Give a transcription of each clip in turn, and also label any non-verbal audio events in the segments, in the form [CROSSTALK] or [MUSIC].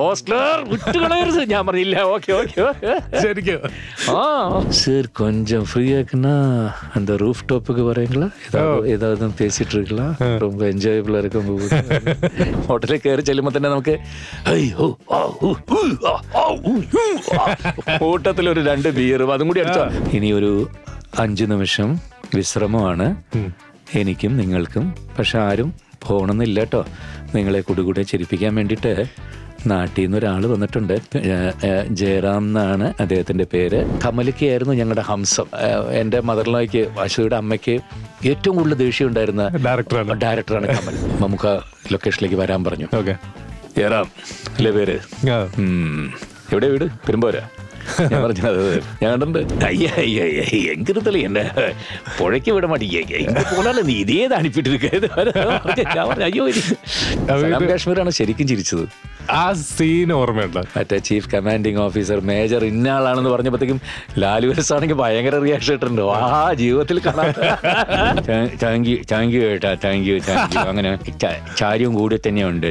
ஓஸ்லர் விட்டு கலையறது ஞாபகம் இல்ல ஓகே ஓகே சரிக்கும் ஆ சார் கொஞ்சம் ஃப்ரீயா ரொம்ப ഹോട്ടലിൽ കയറി ചെല്ലുമ്പോൾ തന്നെ നമുക്ക് കൂട്ടത്തിൽ ഒരു രണ്ട് ബിയറും അതും കൂടി അടിച്ചോ ഇനി ഒരു അഞ്ചു നിമിഷം വിശ്രമമാണ് എനിക്കും നിങ്ങൾക്കും പക്ഷെ ആരും പോണെന്നില്ല കേട്ടോ നിങ്ങളെ കുടുകൂടെ ചിരിപ്പിക്കാൻ വേണ്ടിയിട്ട് നാട്ടിൽ നിന്ന് ഒരാൾ വന്നിട്ടുണ്ട് ജയറാം എന്നാണ് അദ്ദേഹത്തിൻ്റെ പേര് കമലിക്കായിരുന്നു ഞങ്ങളുടെ ഹംസം എൻ്റെ മദർലോയ്ക്ക് അശ്വതിയുടെ അമ്മയ്ക്ക് ഏറ്റവും കൂടുതൽ ദേഷ്യം ഉണ്ടായിരുന്ന ഡയറക്ടറാണ് ഡയറക്ടറാണ് കമൽ നമുക്ക് ലൊക്കേഷനിലേക്ക് വരാൻ പറഞ്ഞു ജയറാം അല്ലേ പേര് എവിടെ വീട് പെരുമ്പോരാ ഞാൻ പറഞ്ഞത് ഞാൻ கண்டுண்டு ஐயா ஐயா ஐயா எங்கிறதுல என்ன பிழைக்க விட மாட்டீங்க எங்க போனாலும் நீ இதே தான் அனுப்பிட்டு இருக்க ஐயோ ശരിക്കും ചിരിച്ചത് ആ സീൻ ഓർമ്മയുണ്ട് മറ്റേ ചീഫ് കമാൻഡിങ് ഓഫീസർ മേജർ ഇന്നയാളാണെന്ന് പറഞ്ഞപ്പോഴത്തേക്കും ലാലു ആണെങ്കിൽ ഭയങ്കര റിയാക്ഷൻ ഇട്ടുണ്ട് ആ ജീവിതത്തിൽ താങ്ക് യു താങ്ക് യു ഏട്ടാ താങ്ക് യു താങ്ക് യു അങ്ങനെ ചാരിയും കൂടി തന്നെയുണ്ട്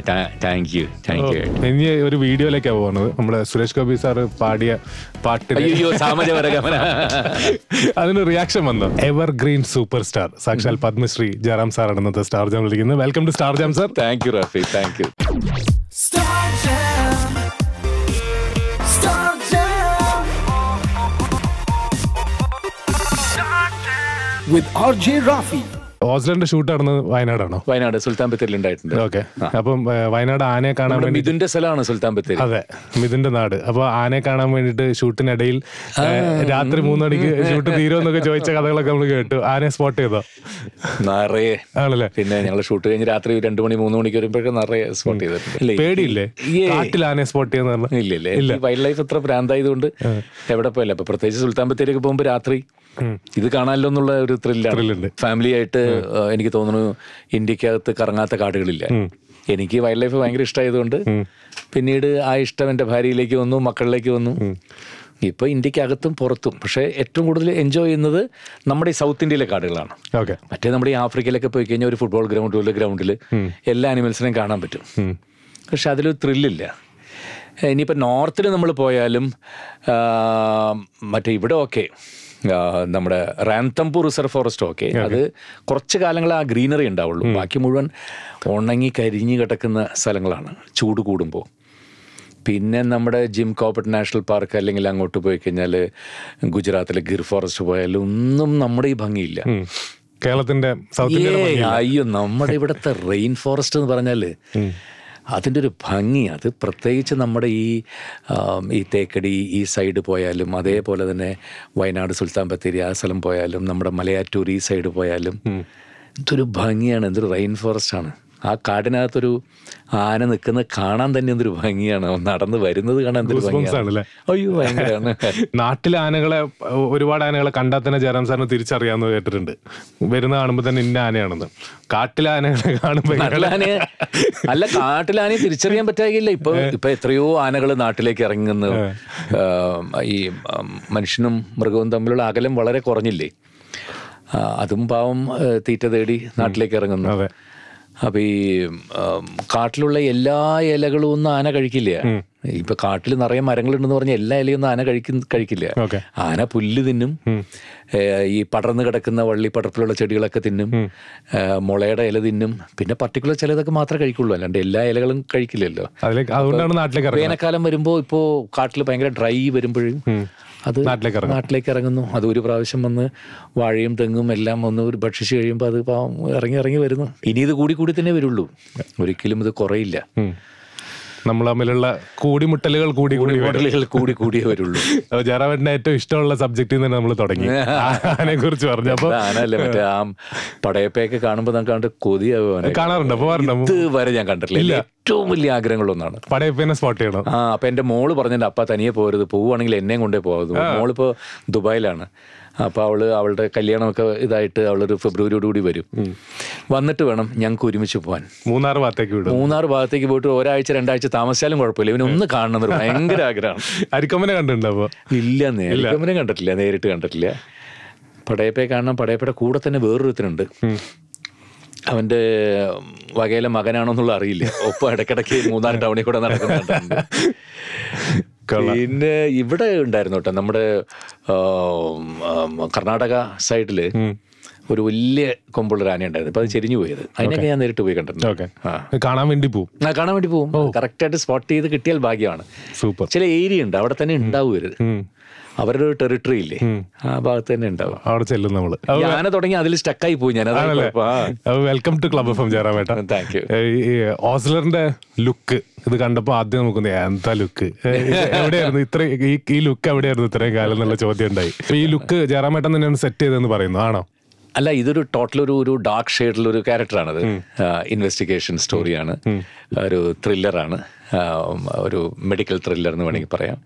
താങ്ക് യു താങ്ക് യു ഇനി ഒരു വീഡിയോയിലേക്കാണ് പോകുന്നത് നമ്മുടെ സുരേഷ് ഗോപി സാർ പാടിയ പാട്ട് അയ്യോ അതിന് റിയാക്ഷൻ വന്നു എവർ ഗ്രീൻ സൂപ്പർ സ്റ്റാർ സാക്ഷാൽ പത്മശ്രീ ജയറാം ആണ് ഇന്നത്തെ സ്റ്റാർ ജാം വിളിക്കുന്നത് welcome to Star Jam sir thank you Rafi thank you With RJ Rafi. ഓസ്ലറിന്റെ ഷൂട്ട് നടന്നത് വയനാടാണോ വയനാട് സുൽത്താൻ ബത്തേരി ഉണ്ടായിട്ടുണ്ട് ഓക്കെ അപ്പം വയനാട് ആനയെ കാണാൻ വേണ്ടി മിഥുന്റെ സ്ഥലമാണ് സുൽത്താൻ ബത്തേരി അതെ മിഥുന്റെ നാട് അപ്പൊ ആനയെ കാണാൻ വേണ്ടിട്ട് ഷൂട്ടിനിടയിൽ രാത്രി മൂന്നണിക്ക് ഷൂട്ട് തീരുമെന്നൊക്കെ ചോദിച്ച കഥകളൊക്കെ നമ്മൾ കേട്ടു ആനയെ സ്പോട്ട് ചെയ്തോ നിറയെ ആണല്ലേ പിന്നെ ഞങ്ങൾ ഷൂട്ട് കഴിഞ്ഞ് രാത്രി രണ്ടു മണി മൂന്ന് മണിക്ക് വരുമ്പോഴൊക്കെ നിറയെ സ്പോട്ട് ചെയ്തിട്ടുണ്ട് പേടിയില്ലേ കാട്ടിൽ ആനയെ സ്പോട്ട് ചെയ്യുന്ന ഇല്ല ഇല്ല വൈൽഡ് ലൈഫ് ഇത്ര പ്രാന്തായതുകൊണ്ട് എവിടെ പോയല്ലേ അപ്പൊ പ്രത്യേകിച്ച് സുൽത്താൻ ബത്തേരിയൊക്കെ പോകുമ്പോൾ രാത്രി ഇത് കാണാനല്ലോ എന്നുള്ള ഒരു ത്രില്ലാണ് ഫാമിലി ആയിട്ട് എനിക്ക് തോന്നുന്നു ഇന്ത്യക്കകത്ത് കറങ്ങാത്ത കാടുകളില്ല എനിക്ക് വൈൽഡ് ലൈഫ് ഭയങ്കര ഇഷ്ടമായതുകൊണ്ട് പിന്നീട് ആ ഇഷ്ടം എൻ്റെ ഭാര്യയിലേക്ക് വന്നു മക്കളിലേക്ക് വന്നു ഇപ്പോൾ ഇന്ത്യക്കകത്തും പുറത്തും പക്ഷേ ഏറ്റവും കൂടുതൽ എൻജോയ് ചെയ്യുന്നത് നമ്മുടെ ഈ സൗത്ത് ഇന്ത്യയിലെ കാടുകളാണ് ഓക്കെ മറ്റേ നമ്മുടെ ഈ ആഫ്രിക്കയിലൊക്കെ പോയി കഴിഞ്ഞാൽ ഒരു ഫുട്ബോൾ ഗ്രൗണ്ടിൽ ഗ്രൗണ്ടിൽ എല്ലാ അനിമൽസിനെയും കാണാൻ പറ്റും പക്ഷെ അതിലൊരു ത്രില്ലില്ല ഇനിയിപ്പോൾ നോർത്തിൽ നമ്മൾ പോയാലും മറ്റേ ഇവിടെ ഓക്കെ നമ്മുടെ റാൻതംപൂർ റിസർവ് ഫോറസ്റ്റ് ഒക്കെ അത് കുറച്ച് കാലങ്ങൾ ആ ഗ്രീനറി ഉണ്ടാവുള്ളൂ ബാക്കി മുഴുവൻ ഉണങ്ങി കരിഞ്ഞു കിടക്കുന്ന സ്ഥലങ്ങളാണ് ചൂട് കൂടുമ്പോൾ പിന്നെ നമ്മുടെ ജിം കോപ്പറ്റ് നാഷണൽ പാർക്ക് അല്ലെങ്കിൽ അങ്ങോട്ട് പോയി കഴിഞ്ഞാൽ ഗുജറാത്തിലെ ഗിർ ഫോറസ്റ്റ് പോയാലും ഒന്നും നമ്മുടെ ഈ ഭംഗിയില്ല കേരളത്തിന്റെ അയ്യോ നമ്മുടെ ഇവിടുത്തെ റെയിൻ ഫോറസ്റ്റ് എന്ന് പറഞ്ഞാൽ അതിൻ്റെ ഒരു ഭംഗി അത് പ്രത്യേകിച്ച് നമ്മുടെ ഈ ഈ തേക്കടി ഈ സൈഡ് പോയാലും അതേപോലെ തന്നെ വയനാട് സുൽത്താൻ ബത്തേരി ആ സ്ഥലം പോയാലും നമ്മുടെ മലയാറ്റൂർ ഈ സൈഡ് പോയാലും എന്തൊരു ഭംഗിയാണ് എന്തൊരു റെയിൻ ഫോറസ്റ്റ് ആണ് ആ കാടിനകത്തൊരു ആന നിൽക്കുന്നത് കാണാൻ തന്നെ എന്തൊരു ഭംഗിയാണ് നടന്ന് വരുന്നത് കാണാൻ എന്തൊരു ഭംഗിയാണ് അയ്യോ ഭയങ്കരമാണ് [LAUGHS] നാട്ടിലെ ആനകളെ ഒരുപാട് ആനകളെ കണ്ടാൽ തന്നെ ജയറാം സാറിന് തിരിച്ചറിയാമെന്ന് കേട്ടിട്ടുണ്ട് വരുന്ന കാണുമ്പോൾ തന്നെ ഇന്ന ആനയാണെന്ന് കാട്ടിലെ ആനകളെ കാണുമ്പോൾ അല്ല കാട്ടിലെ ആനയെ തിരിച്ചറിയാൻ പറ്റാകില്ല ഇപ്പൊ ഇപ്പൊ എത്രയോ ആനകൾ നാട്ടിലേക്ക് ഇറങ്ങുന്നു ഈ മനുഷ്യനും മൃഗവും തമ്മിലുള്ള അകലം വളരെ കുറഞ്ഞില്ലേ അതും പാവം തീറ്റ തേടി നാട്ടിലേക്ക് ഇറങ്ങുന്നു അപ്പൊ ഈ കാട്ടിലുള്ള എല്ലാ ഇലകളും ഒന്നും ആന കഴിക്കില്ല ഇപ്പൊ കാട്ടിൽ നിറയെ മരങ്ങളുണ്ടെന്ന് പറഞ്ഞ എല്ലാ ഇലയൊന്നും ആന കഴിക്ക കഴിക്കില്ല ആന പുല്ല് തിന്നും ഈ പടർന്നു കിടക്കുന്ന വള്ളി പടർപ്പിലുള്ള ചെടികളൊക്കെ തിന്നും മുളയുടെ ഇല തിന്നും പിന്നെ പർട്ടിക്കുലർ ചിലതൊക്കെ മാത്രമേ കഴിക്കുള്ളൂ അല്ലാണ്ട് എല്ലാ ഇലകളും കഴിക്കില്ലല്ലോ വേനൽക്കാലം വരുമ്പോൾ ഇപ്പോ കാട്ടിൽ ഭയങ്കര ഡ്രൈ വരുമ്പോഴും അത് നാട്ടിലേക്ക് ഇറങ്ങുന്നു അത് ഒരു പ്രാവശ്യം വന്ന് വാഴയും തെങ്ങും എല്ലാം വന്ന് ഒരു ഭക്ഷിച്ച് കഴിയുമ്പോൾ അത് ഇറങ്ങി ഇറങ്ങി വരുന്നു ഇനി ഇത് കൂടി കൂടി തന്നെ വരുള്ളൂ ഒരിക്കലും ഇത് കുറയില്ല നമ്മൾ തമ്മിലുള്ള കൂടിമുട്ടലുകൾ കൂടി കൂടി മുട്ടലുകൾ കൂടി കൂടിയേ വരുള്ളൂ അപ്പൊ ഏറ്റവും ഇഷ്ടമുള്ള സബ്ജക്റ്റിൽ നിന്ന് നമ്മൾ തുടങ്ങി അതിനെ കുറിച്ച് പറഞ്ഞു അപ്പൊ ആനല്ലേ മറ്റേ ആ പടയപ്പയൊക്കെ കാണുമ്പോൾ നമുക്ക് കണ്ട് കൊതിയാവുക കാണാറുണ്ട് പോവാറുണ്ട് വരെ ഞാൻ കണ്ടിട്ടില്ല ഏറ്റവും വലിയ ആഗ്രഹങ്ങളൊന്നാണ് പടയപ്പേനെ സ്പോട്ട് ചെയ്യണം ആ അപ്പൊ എന്റെ മോള് പറഞ്ഞിട്ടുണ്ട് അപ്പ തനിയെ പോരുത് പോവുകയാണെങ്കിൽ എന്നെയും കൊണ്ടേ പോകാതെ മോളിപ്പോ ദുബായിലാണ് അപ്പോൾ അവൾ അവളുടെ കല്യാണമൊക്കെ ഇതായിട്ട് അവളൊരു ഫെബ്രുവരിയോടുകൂടി വരും വന്നിട്ട് വേണം ഞങ്ങൾക്ക് ഒരുമിച്ച് പോകാൻ മൂന്നാർ ഭാഗത്തേക്ക് വിടും മൂന്നാർ ഭാഗത്തേക്ക് പോയിട്ട് ഒരാഴ്ച രണ്ടാഴ്ച താമസിച്ചാലും കുഴപ്പമില്ല ഇവന് ഒന്ന് കാണണം എന്ന് ഭയങ്കര ആഗ്രഹമാണ് [LAUGHS] അരിക്കമ്മനെ കണ്ടിട്ടുണ്ടോ ഇല്ല അരിക്കമ്മനെ കണ്ടിട്ടില്ല നേരിട്ട് കണ്ടിട്ടില്ല പടയപ്പയെ കാണണം പടയപ്പയുടെ കൂടെ തന്നെ വേറൊരുത്തനുണ്ട് അവൻ്റെ വകയിലെ മകനാണോന്നുള്ള അറിയില്ല ഒപ്പം ഇടയ്ക്കിടയ്ക്ക് മൂന്നാല് ടൗണിൽ കൂടെ നടക്കുന്നുണ്ട് പിന്നെ ഇവിടെ ഉണ്ടായിരുന്നു കേട്ടോ നമ്മുടെ കർണാടക സൈഡിൽ ഒരു വലിയ കൊമ്പുള്ള ആന ഉണ്ടായിരുന്നു അപ്പൊ അത് ചെരിഞ്ഞു പോയത് അതിനൊക്കെ ഞാൻ നേരിട്ട് പോയി കണ്ടിട്ടുണ്ട് കാണാൻ വേണ്ടി പോകും കാണാൻ വേണ്ടി പോകും കറക്റ്റ് ആയിട്ട് സ്പോട്ട് ചെയ്ത് കിട്ടിയാൽ ഭാഗ്യമാണ് സൂപ്പർ ചില ഏരിയ ഉണ്ട് അവിടെ തന്നെ ഉണ്ടാവും അവരുടെ ഒരു ടെറിട്ടറി ഇല്ലേ ആ ഭാഗത്ത് തന്നെ ഉണ്ടാവും അവിടെ ചെല്ലും നമ്മൾ ഞാൻ തുടങ്ങി അതിൽ സ്റ്റക്കായി പോയി ഞാൻ welcome to club F M ജയറാമേട്ട താങ്ക് യു ഓസ്ലറിന്റെ ലുക്ക് ഇത് കണ്ടപ്പോൾ ആദ്യം നോക്കുന്നത് എന്താ ലുക്ക് എവിടെയായിരുന്നു ഇത്ര ഈ ലുക്ക് എവിടെയായിരുന്നു ഇത്രയും കാലം എന്നുള്ള ചോദ്യം ഉണ്ടായി ഈ ലുക്ക് ജയറാമേട്ടൻ തന്നെയാണ് സെറ്റ് ചെയ്തതെന്ന് പറയുന്നു ആണോ അല്ല ഇതൊരു ടോട്ടൽ ഒരു ഒരു ഡാർക്ക് ഷെയ്ഡിലൊരു ക്യാരക്ടറാണത് ഇൻവെസ്റ്റിഗേഷൻ സ്റ്റോറിയാണ് ഒരു ത്രില്ലറാണ് ഒരു മെഡിക്കൽ ത്രില്ലർ എന്ന് വേണമെങ്കിൽ പറയാം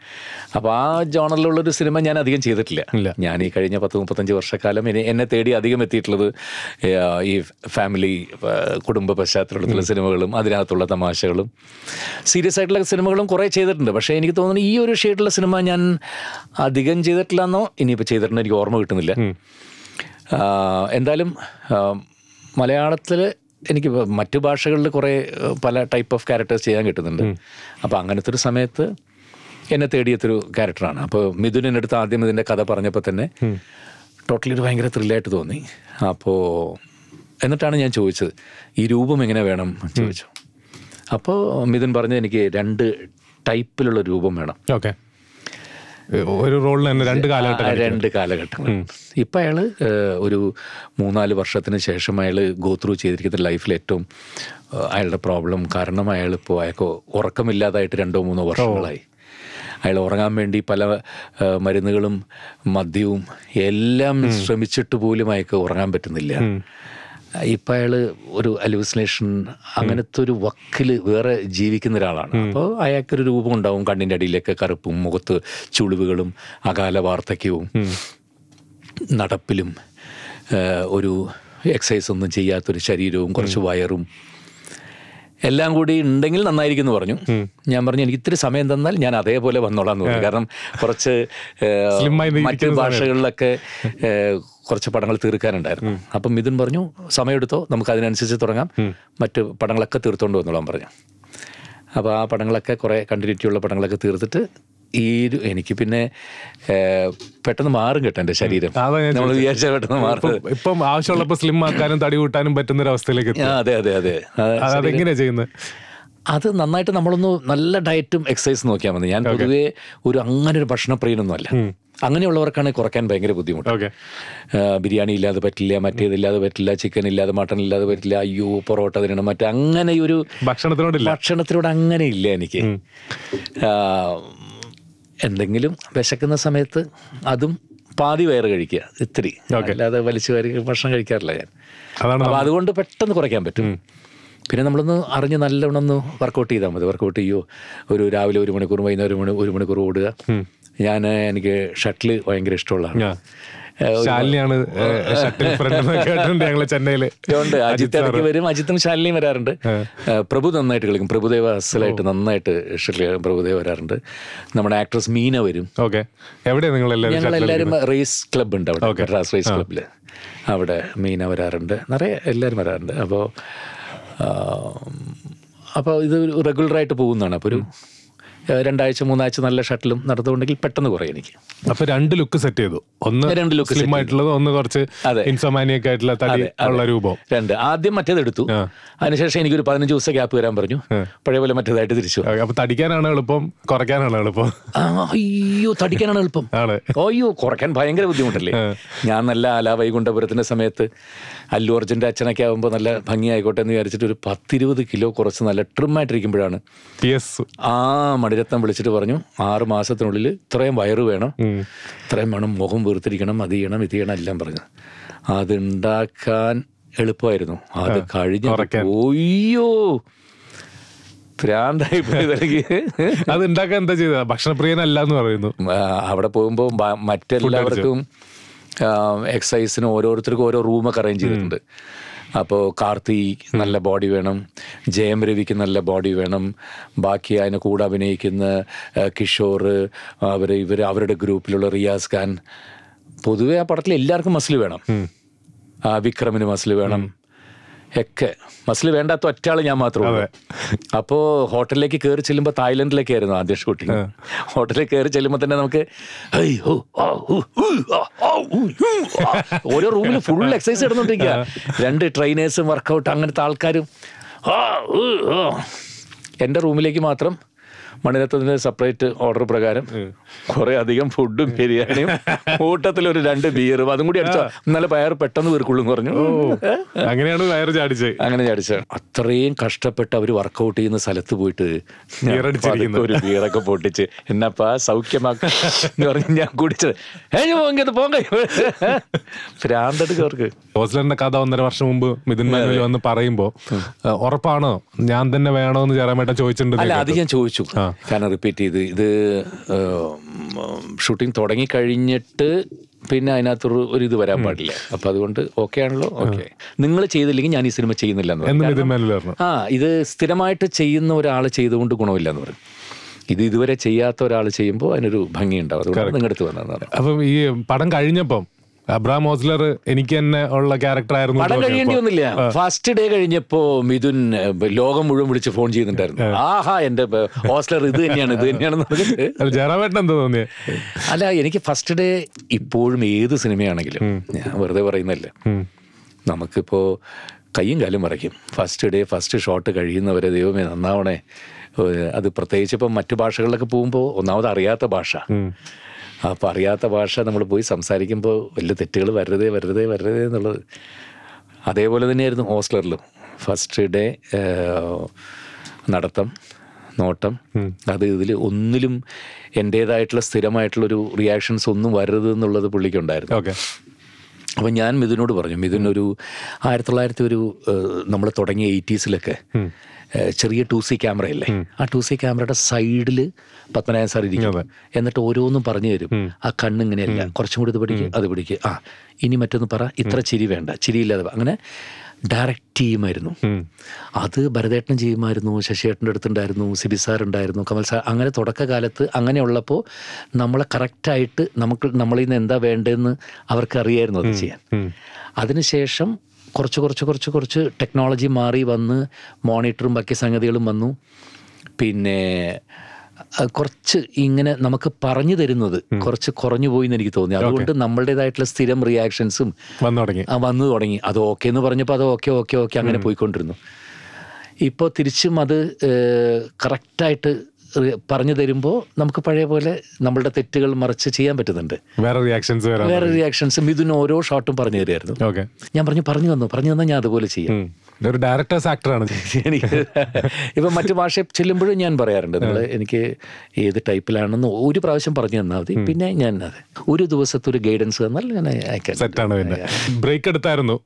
അപ്പോൾ ആ ജോണറിലുള്ള ഒരു സിനിമ ഞാൻ അധികം ചെയ്തിട്ടില്ല ഞാൻ ഈ കഴിഞ്ഞ പത്ത് മുപ്പത്തഞ്ച് വർഷക്കാലം എന്നെ തേടി അധികം എത്തിയിട്ടുള്ളത് ഈ ഫാമിലി കുടുംബ പശ്ചാത്തലത്തിലുള്ള സിനിമകളും അതിനകത്തുള്ള തമാശകളും സീരിയസ് ആയിട്ടുള്ള സിനിമകളും കുറേ ചെയ്തിട്ടുണ്ട് പക്ഷേ എനിക്ക് തോന്നുന്നു ഈ ഒരു ഷെയ്ഡിലുള്ള സിനിമ ഞാൻ അധികം ചെയ്തിട്ടില്ല എന്നോ ഇനിയിപ്പോൾ ചെയ്തിട്ടുണ്ടെന്ന് എനിക്ക് ഓർമ്മ കിട്ടുന്നില്ല എന്തായാലും മലയാളത്തിൽ എനിക്ക് മറ്റു ഭാഷകളിൽ കുറേ പല ടൈപ്പ് ഓഫ് ക്യാരക്ടേഴ്സ് ചെയ്യാൻ കിട്ടുന്നുണ്ട് അപ്പോൾ അങ്ങനത്തെ ഒരു സമയത്ത് എന്നെ തേടിയത്തൊരു ക്യാരക്ടറാണ് അപ്പോൾ മിഥുൻ അടുത്ത് ആദ്യം ഇതിൻ്റെ കഥ പറഞ്ഞപ്പോൾ തന്നെ ടോട്ടലി ഒരു ഭയങ്കര ത്രില്ലായിട്ട് തോന്നി അപ്പോൾ എന്നിട്ടാണ് ഞാൻ ചോദിച്ചത് ഈ രൂപം എങ്ങനെ വേണം ചോദിച്ചു അപ്പോൾ മിഥുൻ പറഞ്ഞത് എനിക്ക് രണ്ട് ടൈപ്പിലുള്ള രൂപം വേണം ഓക്കെ ഒരു റോളിൽ തന്നെ രണ്ട് കാലഘട്ടം രണ്ട് കാലഘട്ടങ്ങൾ ഇപ്പം അയാൾ ഒരു മൂന്നാല് വർഷത്തിന് ശേഷം അയാൾ ഗോ ത്രൂ ചെയ്തിരിക്കുന്ന ലൈഫിൽ ഏറ്റവും അയാളുടെ പ്രോബ്ലം കാരണം അയാൾ ഇപ്പോൾ അയാൾക്ക് ഉറക്കമില്ലാതായിട്ട് രണ്ടോ മൂന്നോ വർഷങ്ങളായി അയാൾ ഉറങ്ങാൻ വേണ്ടി പല മരുന്നുകളും മദ്യവും എല്ലാം ശ്രമിച്ചിട്ട് പോലും അയാൾക്ക് ഉറങ്ങാൻ പറ്റുന്നില്ല ഇപ്പം അയാൾ ഒരു അലൂസിനേഷൻ അങ്ങനത്തെ ഒരു വക്കിൽ വേറെ ജീവിക്കുന്ന ഒരാളാണ് അപ്പോൾ അയാൾക്കൊരു രൂപം ഉണ്ടാവും കണ്ണിൻ്റെ അടിയിലൊക്കെ കറുപ്പും മുഖത്ത് ചുളിവുകളും അകാല വാർത്തക്യവും നടപ്പിലും ഒരു എക്സസൈസ് ഒന്നും ചെയ്യാത്തൊരു ശരീരവും കുറച്ച് വയറും എല്ലാം കൂടി ഉണ്ടെങ്കിൽ നന്നായിരിക്കും എന്ന് പറഞ്ഞു ഞാൻ പറഞ്ഞു എനിക്ക് ഇത്തിരി സമയം തന്നാൽ ഞാൻ അതേപോലെ വന്നോളാം എന്ന് പറഞ്ഞു കാരണം കുറച്ച് മറ്റു ഭാഷകളിലൊക്കെ കുറച്ച് പടങ്ങൾ തീർക്കാനുണ്ടായിരുന്നു അപ്പം മിഥുൻ പറഞ്ഞു സമയമെടുത്തോ നമുക്ക് അതിനനുസരിച്ച് തുടങ്ങാം മറ്റ് പടങ്ങളൊക്കെ തീർത്തോണ്ട് വന്നോളാം പറഞ്ഞു അപ്പോൾ ആ പടങ്ങളൊക്കെ കുറേ കണ്ടിന്യൂറ്റിയുള്ള പടങ്ങളൊക്കെ തീർത്തിട്ട് ഈ എനിക്ക് പിന്നെ പെട്ടെന്ന് മാറും കേട്ടോ എന്റെ ശരീരം നമ്മൾ വിചാരിച്ച പെട്ടെന്ന് മാറും ഇപ്പം ആവശ്യമുള്ളപ്പോൾ സ്ലിം ആക്കാനും തടി കൂട്ടാനും പറ്റുന്ന ഒരു അവസ്ഥയിലേക്ക് അതെ അതെ അതെ അതെങ്ങനെയാണ് ചെയ്യുന്നത് അത് നന്നായിട്ട് നമ്മളൊന്ന് നല്ല ഡയറ്റും എക്സസൈസും നോക്കിയാൽ മതി ഞാൻ പൊതുവേ ഒരു അങ്ങനെ ഒരു പ്രിയനൊന്നും അല്ല അങ്ങനെയുള്ളവർക്കാണ് കുറയ്ക്കാൻ ഭയങ്കര ബുദ്ധിമുട്ട് ബിരിയാണി ഇല്ലാതെ പറ്റില്ല മറ്റേതില്ലാതെ പറ്റില്ല ചിക്കൻ ഇല്ലാതെ മട്ടൺ ഇല്ലാതെ പറ്റില്ല അയ്യോ പൊറോട്ട തിരണം മറ്റേ അങ്ങനെ ഒരു ഭക്ഷണത്തിനോട് ഭക്ഷണത്തിനോട് അങ്ങനെ ഇല്ല എനിക്ക് എന്തെങ്കിലും വിശക്കുന്ന സമയത്ത് അതും പാതി വയറ് കഴിക്കുക ഇത്തിരി അല്ലാതെ വലിച്ചു വാരി ഭക്ഷണം കഴിക്കാറില്ല ഞാൻ അപ്പോൾ അതുകൊണ്ട് പെട്ടെന്ന് കുറയ്ക്കാൻ പറ്റും പിന്നെ നമ്മളൊന്ന് അറിഞ്ഞ് നല്ലവണ്ണം ഒന്ന് വർക്കൗട്ട് ചെയ്താൽ മതി വർക്കൗട്ട് ചെയ്യുമോ ഒരു രാവിലെ ഒരു മണിക്കൂർ വൈകുന്നേരം ഒരു മണി ഒരു മണിക്കൂർ ഓടുക ഞാൻ എനിക്ക് ഷട്ടിൽ ഭയങ്കര ഇഷ്ടമുള്ളതാണ് ശാലിനിയാണ് ഷട്ടിൽ ഫ്രണ്ട് കേട്ടിട്ടുണ്ട് ഞങ്ങള് ചെന്നൈയില് ഉണ്ട് അജിത്ത് ഇടയ്ക്ക് വരും അജിത്തും ശാലിനിയും വരാറുണ്ട് പ്രഭു നന്നായിട്ട് കളിക്കും പ്രഭുദേവ അസലായിട്ട് നന്നായിട്ട് ഷട്ടിൽ പ്രഭുദേവ വരാറുണ്ട് നമ്മുടെ ആക്ട്രസ് മീന വരും ഓക്കെ എവിടെയാണ് നിങ്ങൾ ഞങ്ങൾ എല്ലാവരും റേസ് ക്ലബ് ഉണ്ട് അവിടെ റേസ് ക്ലബില് അവിടെ മീന വരാറുണ്ട് നിറയെ എല്ലാവരും വരാറുണ്ട് അപ്പോൾ അപ്പോൾ ഇത് റെഗുലറായിട്ട് പോകുന്നതാണ് അപ്പോൾ ഒരു രണ്ടാഴ്ച മൂന്നാഴ്ച നല്ല ഷട്ടിലും നടത്തുകൊണ്ടെങ്കിൽ പെട്ടെന്ന് കുറയും എനിക്ക് അപ്പൊ രണ്ട് ലുക്ക് സെറ്റ് ചെയ്തു ഒന്ന് രണ്ട് ലുക്ക് സ്ലിം ആയിട്ടുള്ളത് ഒന്ന് കുറച്ച് ആയിട്ടുള്ള തടി ഉള്ള രൂപം രണ്ട് ആദ്യം മറ്റേത് എടുത്തു അതിനുശേഷം എനിക്ക് ഒരു പതിനഞ്ച് ദിവസം ഗ്യാപ്പ് വരാൻ പറഞ്ഞു പഴയ പോലെ മറ്റേതായിട്ട് തിരിച്ചു അപ്പൊ തടിക്കാനാണ് എളുപ്പം കുറയ്ക്കാനാണ് എളുപ്പം അയ്യോ തടിക്കാനാണ് എളുപ്പം അയ്യോ കുറയ്ക്കാൻ ഭയങ്കര ബുദ്ധിമുട്ടല്ലേ ഞാൻ നല്ല ആലാ വൈകുണ്ഠപുരത്തിന്റെ സമയത്ത് അല്ലു അർജുൻ്റെ അച്ഛനൊക്കെ ആകുമ്പോൾ നല്ല ഭംഗിയായിക്കോട്ടെ എന്ന് വിചാരിച്ചിട്ട് ഒരു പത്തിരുപത് കിലോ കുറച്ച് നല്ല ട്രിമായിട്ടിരിക്കുമ്പോഴാണ് ആ മണിരത്നം വിളിച്ചിട്ട് പറഞ്ഞു ആറ് മാസത്തിനുള്ളിൽ ഇത്രയും വയറ് വേണം ഇത്രയും വേണം മുഖം വീർത്തിരിക്കണം അത് ചെയ്യണം ഇത് ചെയ്യണം എല്ലാം പറഞ്ഞു അതുണ്ടാക്കാൻ എളുപ്പമായിരുന്നു അത് കഴിഞ്ഞ് ഓയ്യോ [LAUGHS] അത് ഉണ്ടാക്കാൻ എന്താ ചെയ്ത ഭക്ഷണപ്രിയനല്ല എന്ന് പറയുന്നു അവിടെ പോകുമ്പോൾ മറ്റെല്ലാവർക്കും എക്സസൈസിന് ഓരോരുത്തർക്കും ഓരോ റൂമൊക്കെ അറേഞ്ച് ചെയ്തിട്ടുണ്ട് അപ്പോൾ കാർത്തി നല്ല ബോഡി വേണം ജയം രവിക്ക് നല്ല ബോഡി വേണം ബാക്കി അതിന് കൂടെ അഭിനയിക്കുന്ന കിഷോർ അവർ ഇവർ അവരുടെ ഗ്രൂപ്പിലുള്ള റിയാസ് ഖാൻ പൊതുവേ ആ പടത്തിൽ എല്ലാവർക്കും മസിൽ വേണം വിക്രമിന് മസിൽ വേണം ഒക്കെ മസിൽ വേണ്ടാത്ത ഒറ്റയാൾ ഞാൻ മാത്രമാണ് അപ്പോൾ ഹോട്ടലിലേക്ക് കയറി ചെല്ലുമ്പോൾ തായ്ലൻഡിലേക്ക് ആയിരുന്നു ആദ്യ ഷൂട്ടിങ് ഹോട്ടലിൽ കയറി ചെല്ലുമ്പോൾ തന്നെ നമുക്ക് ഓരോ റൂമിൽ ഫുൾ എക്സസൈസ് ഇടുന്നുണ്ടിരിക്കുക രണ്ട് ട്രെയിനേഴ്സും വർക്കൗട്ട് അങ്ങനത്തെ ആൾക്കാരും എൻ്റെ റൂമിലേക്ക് മാത്രം മണിരത്നത്തിന്റെ സെപ്പറേറ്റ് ഓർഡർ പ്രകാരം കുറേ അധികം ഫുഡും ബിരിയാണിയും കൂട്ടത്തിൽ ഒരു രണ്ട് ബിയറും അതും കൂടി അടിച്ചാൽ ഇന്നലെ വയർ പെട്ടെന്ന് വീർക്കുള്ളൂ പറഞ്ഞു അങ്ങനെയാണ് വയർ ചാടിച്ചത് അങ്ങനെ ചാടിച്ചത് അത്രയും കഷ്ടപ്പെട്ട് അവർ വർക്കൗട്ട് ചെയ്യുന്ന സ്ഥലത്ത് പോയിട്ട് ഒരു ബിയറൊക്കെ പൊട്ടിച്ച് എന്നപ്പാ സൗഖ്യമാക്കാന്ന് എന്ന് പറഞ്ഞ് ഞാൻ കുടിച്ചത് ഏഴ് പോങ്കത് പോങ്ക കഥ ഒന്നര വർഷം മുമ്പ് മിഥുൻ വന്ന് പറയുമ്പോ ഉറപ്പാണോ ഞാൻ തന്നെ വേണോ എന്ന് വേണ്ട ചോദിച്ചിട്ടുണ്ട് അല്ല അത് ഞാൻ ചോദിച്ചു കാരണം റിപ്പീറ്റ് ചെയ്ത് ഇത് ഷൂട്ടിംഗ് തുടങ്ങി കഴിഞ്ഞിട്ട് പിന്നെ അതിനകത്തൊരു ഒരു ഇത് വരാൻ പാടില്ല അപ്പൊ അതുകൊണ്ട് ഓക്കെ ആണല്ലോ ഓക്കെ നിങ്ങൾ ചെയ്തില്ലെങ്കിൽ ഞാൻ ഈ സിനിമ ചെയ്യുന്നില്ല എന്ന് ആ ഇത് സ്ഥിരമായിട്ട് ചെയ്യുന്ന ഒരാൾ ചെയ്തുകൊണ്ട് ഗുണമില്ല എന്ന് പറഞ്ഞു ഇത് ഇതുവരെ ചെയ്യാത്ത ഒരാൾ ചെയ്യുമ്പോൾ അതിനൊരു ഉണ്ടാവും അതുകൊണ്ട് നിങ്ങളുടെ അടുത്ത് വന്നതാണ് അപ്പം ഈ പടം കഴിഞ്ഞപ്പം അബ്രാം ഓസ്ലർ എനിക്ക് തന്നെ ഉള്ള ക്യാരക്ടർ ആയിരുന്നു പടം കഴിയേണ്ടി ഫസ്റ്റ് ഡേ കഴിഞ്ഞപ്പോ മിഥുൻ ലോകം മുഴുവൻ വിളിച്ച് ഫോൺ ചെയ്യുന്നുണ്ടായിരുന്നു ആഹാ എന്റെ ഓസ്ലർ ഇത് തന്നെയാണ് ഇത് തന്നെയാണ് എന്താ തോന്നിയത് അല്ല എനിക്ക് ഫസ്റ്റ് ഡേ ഇപ്പോഴും ഏത് സിനിമയാണെങ്കിലും ഞാൻ വെറുതെ പറയുന്നല്ല നമുക്കിപ്പോ കയ്യും കാലും മറയ്ക്കും ഫസ്റ്റ് ഡേ ഫസ്റ്റ് ഷോട്ട് കഴിയുന്നവരെ ദൈവമേ നന്നാവണേ അത് പ്രത്യേകിച്ച് ഇപ്പം മറ്റു ഭാഷകളിലൊക്കെ പോകുമ്പോൾ ഒന്നാമത് അറിയാത്ത ഭാഷ അപ്പോൾ അറിയാത്ത ഭാഷ നമ്മൾ പോയി സംസാരിക്കുമ്പോൾ വലിയ തെറ്റുകൾ വരരുതേ വരരുതേ വരരുതേ എന്നുള്ളത് അതേപോലെ തന്നെയായിരുന്നു ഹോസ്റ്റലറിലും ഫസ്റ്റ് ഡേ നടത്തം നോട്ടം അത് ഇതിൽ ഒന്നിലും എൻ്റേതായിട്ടുള്ള സ്ഥിരമായിട്ടുള്ളൊരു റിയാക്ഷൻസ് ഒന്നും വരരുത് എന്നുള്ളത് പുള്ളിക്കുണ്ടായിരുന്നു ഓക്കെ അപ്പം ഞാൻ മിഥുനോട് പറഞ്ഞു മിഥുൻ ഒരു ആയിരത്തി തൊള്ളായിരത്തി ഒരു നമ്മൾ തുടങ്ങിയ എയ്റ്റീസിലൊക്കെ ചെറിയ ടു സി ക്യാമറ ഇല്ലേ ആ ടു സി ക്യാമറയുടെ സൈഡിൽ പത്മനാഭൻ സാർ ഇരിക്കും എന്നിട്ട് ഓരോന്നും പറഞ്ഞു തരും ആ കണ്ണിങ്ങനെയല്ല കുറച്ചും കൂടി ഇത് പിടിക്കും അത് പിടിക്കുക ആ ഇനി മറ്റൊന്ന് പറ ഇത്ര ചിരി വേണ്ട ചിരിയില്ലാതെ അങ്ങനെ ഡയറക്റ്റ് ചെയ്യുമായിരുന്നു അത് ഭരതേട്ടൻ ചെയ്യുമായിരുന്നു ശശിയേട്ടൻ്റെ അടുത്തുണ്ടായിരുന്നു സിബി സാർ ഉണ്ടായിരുന്നു കമൽ സാർ അങ്ങനെ തുടക്കകാലത്ത് അങ്ങനെയുള്ളപ്പോൾ നമ്മളെ കറക്റ്റായിട്ട് നമുക്ക് നമ്മളിൽ നിന്ന് എന്താ വേണ്ടതെന്ന് അവർക്ക് അറിയായിരുന്നു അത് ചെയ്യാൻ അതിനുശേഷം കുറച്ച് കുറച്ച് കുറച്ച് കുറച്ച് ടെക്നോളജി മാറി വന്ന് മോണിറ്ററും ബാക്കി സംഗതികളും വന്നു പിന്നെ കുറച്ച് ഇങ്ങനെ നമുക്ക് പറഞ്ഞു തരുന്നത് കുറച്ച് കുറഞ്ഞു പോയി എന്ന് എനിക്ക് തോന്നി അതുകൊണ്ട് നമ്മളുടേതായിട്ടുള്ള സ്ഥിരം റിയാക്ഷൻസും വന്നു തുടങ്ങി വന്നു തുടങ്ങി അത് ഓക്കെ എന്ന് പറഞ്ഞപ്പോൾ അത് ഓക്കെ ഓക്കെ ഓക്കെ അങ്ങനെ പോയിക്കൊണ്ടിരുന്നു ഇപ്പോൾ തിരിച്ചും അത് കറക്റ്റായിട്ട് പറഞ്ഞു തരുമ്പോൾ നമുക്ക് പഴയ പോലെ നമ്മളുടെ തെറ്റുകൾ മറിച്ച് ചെയ്യാൻ പറ്റുന്നുണ്ട് വേറെ റിയാക്ഷൻസ് വേറെ റിയാക്ഷൻസ് മിഥുൻ ഓരോ ഷോട്ടും പറഞ്ഞു തരുമായിരുന്നു ഞാൻ പറഞ്ഞു പറഞ്ഞു തന്നു പറഞ്ഞു തന്നാൽ ഞാൻ അതുപോലെ ചെയ്യാം ഒരു ഡയറക്ടേഴ്സ് ആക്ടറാണ് എനിക്ക് ഇപ്പം മറ്റു ഭാഷ ചെല്ലുമ്പോഴും ഞാൻ പറയാറുണ്ട് നിങ്ങൾ എനിക്ക് ഏത് ടൈപ്പിലാണെന്ന് ഒരു പ്രാവശ്യം പറഞ്ഞു തന്നാൽ മതി പിന്നെ ഞാൻ അതെ ഒരു ദിവസത്തെ ഒരു ഗൈഡൻസ് തന്നാൽ ഞാൻ അയക്കാം സെറ്റാണ് പിന്നെ ബ്രേക്ക് എടുത്തായിരുന്നു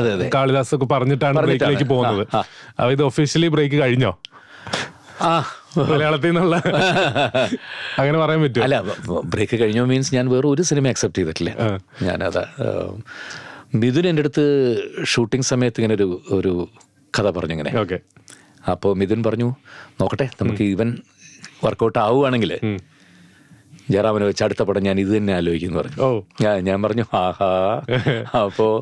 അതെ അതെ കാളിദാസ് ഒക്കെ പറഞ്ഞിട്ടാണ് ബ്രേക്കിലേക്ക് പോകുന്നത് അപ്പോൾ ഇത് ഒഫീഷ്യലി ബ്രേക്ക് കഴിഞ്ഞോ ആ മലയാളത്തിൽ നിന്നുള്ള അങ്ങനെ പറയാൻ പറ്റും അല്ല ബ്രേക്ക് കഴിഞ്ഞോ മീൻസ് ഞാൻ വേറെ ഒരു സിനിമ അക്സെപ്റ്റ് ചെയ്തിട്ടില്ല ഞാനത് മിഥുൻ എൻ്റെ അടുത്ത് ഷൂട്ടിംഗ് സമയത്ത് ഇങ്ങനെ ഒരു ഒരു കഥ പറഞ്ഞു ഇങ്ങനെ ഓക്കെ അപ്പോൾ മിഥുൻ പറഞ്ഞു നോക്കട്ടെ നമുക്ക് ഇവൻ വർക്കൗട്ട് ആവുകയാണെങ്കിൽ ജയറാമനെ വെച്ച് അടുത്ത പടം ഞാൻ ഇത് തന്നെ ആലോചിക്കുന്നു പറഞ്ഞു ഞാൻ ഞാൻ പറഞ്ഞു ആഹാ അപ്പോൾ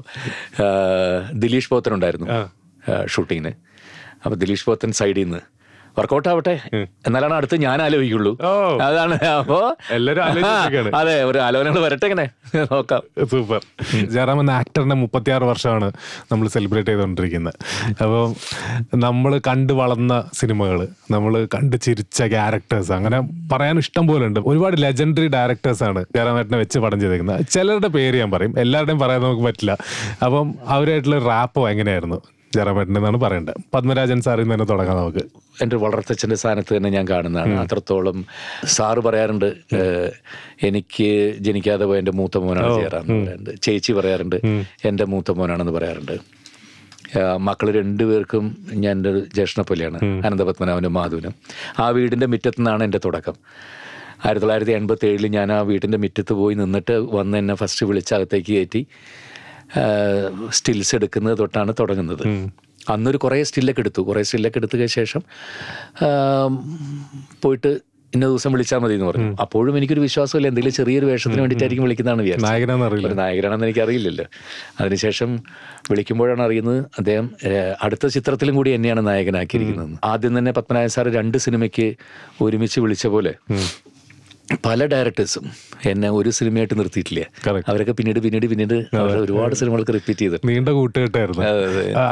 ദിലീഷ് പോത്തൻ ഉണ്ടായിരുന്നു ഷൂട്ടിങ്ങിന് അപ്പോൾ ദിലീഷ് പോത്തൻ സൈഡിൽ നിന്ന് വർക്കൗട്ട് ആവട്ടെ എന്നാലാണ് അടുത്ത് ഞാൻ ആലോചിക്കുള്ളൂ അതാണ് അപ്പോ എല്ലാരും അതെ ഒരു ആലോചന വരട്ടെ ഇങ്ങനെ നോക്കാം സൂപ്പർ ജയറാം എന്ന ആക്ടറിന്റെ മുപ്പത്തിയാറ് വർഷമാണ് നമ്മൾ സെലിബ്രേറ്റ് ചെയ്തുകൊണ്ടിരിക്കുന്നത് അപ്പം നമ്മൾ കണ്ടു വളർന്ന സിനിമകൾ നമ്മൾ കണ്ട് ചിരിച്ച ക്യാരക്ടേഴ്സ് അങ്ങനെ പറയാൻ ഇഷ്ടം പോലെ ഉണ്ട് ഒരുപാട് ലെജൻഡറി ഡയറക്ടേഴ്സ് ആണ് ജയറാം ഏട്ടനെ വെച്ച് പടം ചെയ്തേക്കുന്നത് ചിലരുടെ പേര് ഞാൻ പറയും എല്ലാവരുടെയും പറയാൻ നമുക്ക് പറ്റില്ല അപ്പം അവരായിട്ടുള്ള റാപ്പോ എങ്ങനെയായിരുന്നു ജയറാമേട്ടൻ്റെ പറയേണ്ടത് പത്മരാജൻ സാറിൽ നിന്ന് തന്നെ തുടങ്ങാം നമുക്ക് എൻ്റെ വളർത്തച്ഛൻ്റെ സ്ഥാനത്ത് തന്നെ ഞാൻ കാണുന്നതാണ് അത്രത്തോളം സാറ് പറയാറുണ്ട് എനിക്ക് ജനിക്കാതെ പോയ എൻ്റെ മൂത്ത മോനാണ് ജയറാമെന്ന് പറയാറുണ്ട് ചേച്ചി പറയാറുണ്ട് എൻ്റെ മൂത്ത മോനാണെന്ന് പറയാറുണ്ട് മക്കൾ രണ്ടുപേർക്കും ഞാൻ എൻ്റെ ഒരു ജ്യേഷ്ഠപ്പള്ളിയാണ് അനന്തപത്മനാഭനും മാധുവിനും ആ വീടിൻ്റെ നിന്നാണ് എൻ്റെ തുടക്കം ആയിരത്തി തൊള്ളായിരത്തി എൺപത്തി ഏഴിൽ ഞാൻ ആ വീടിൻ്റെ മുറ്റത്ത് പോയി നിന്നിട്ട് വന്ന് എന്നെ ഫസ്റ്റ് വിളിച്ച് അകത്തേക്ക് കയറ്റി സ്റ്റിൽസ് എടുക്കുന്നത് തൊട്ടാണ് തുടങ്ങുന്നത് അന്നൊരു കുറേ സ്റ്റില്ലൊക്കെ എടുത്തു കുറേ സ്റ്റില്ലൊക്കെ എടുത്തതിന് ശേഷം പോയിട്ട് ഇന്ന ദിവസം വിളിച്ചാൽ മതി എന്ന് പറഞ്ഞു അപ്പോഴും എനിക്കൊരു വിശ്വാസമില്ല എന്തെങ്കിലും ചെറിയൊരു വേഷത്തിന് വേണ്ടിയിട്ടായിരിക്കും വിളിക്കുന്നതാണ് വിചാരിച്ചത് നായകനാണെന്ന് എനിക്ക് അറിയില്ലല്ലോ അതിനുശേഷം വിളിക്കുമ്പോഴാണ് അറിയുന്നത് അദ്ദേഹം അടുത്ത ചിത്രത്തിലും കൂടി എന്നെയാണ് നായകനാക്കിയിരിക്കുന്നത് ആദ്യം തന്നെ പത്മനായ സാർ രണ്ട് സിനിമയ്ക്ക് ഒരുമിച്ച് വിളിച്ച പോലെ പല ഡയറക്ടേഴ്സും എന്നെ ഒരു സിനിമയായിട്ട് നിർത്തിയിട്ടില്ല അവരൊക്കെ പിന്നീട് പിന്നീട് പിന്നീട് ഒരുപാട് സിനിമകൾക്ക് റിപ്പീറ്റ് ചെയ്തു നീണ്ട കൂട്ടുകെട്ടായിരുന്നു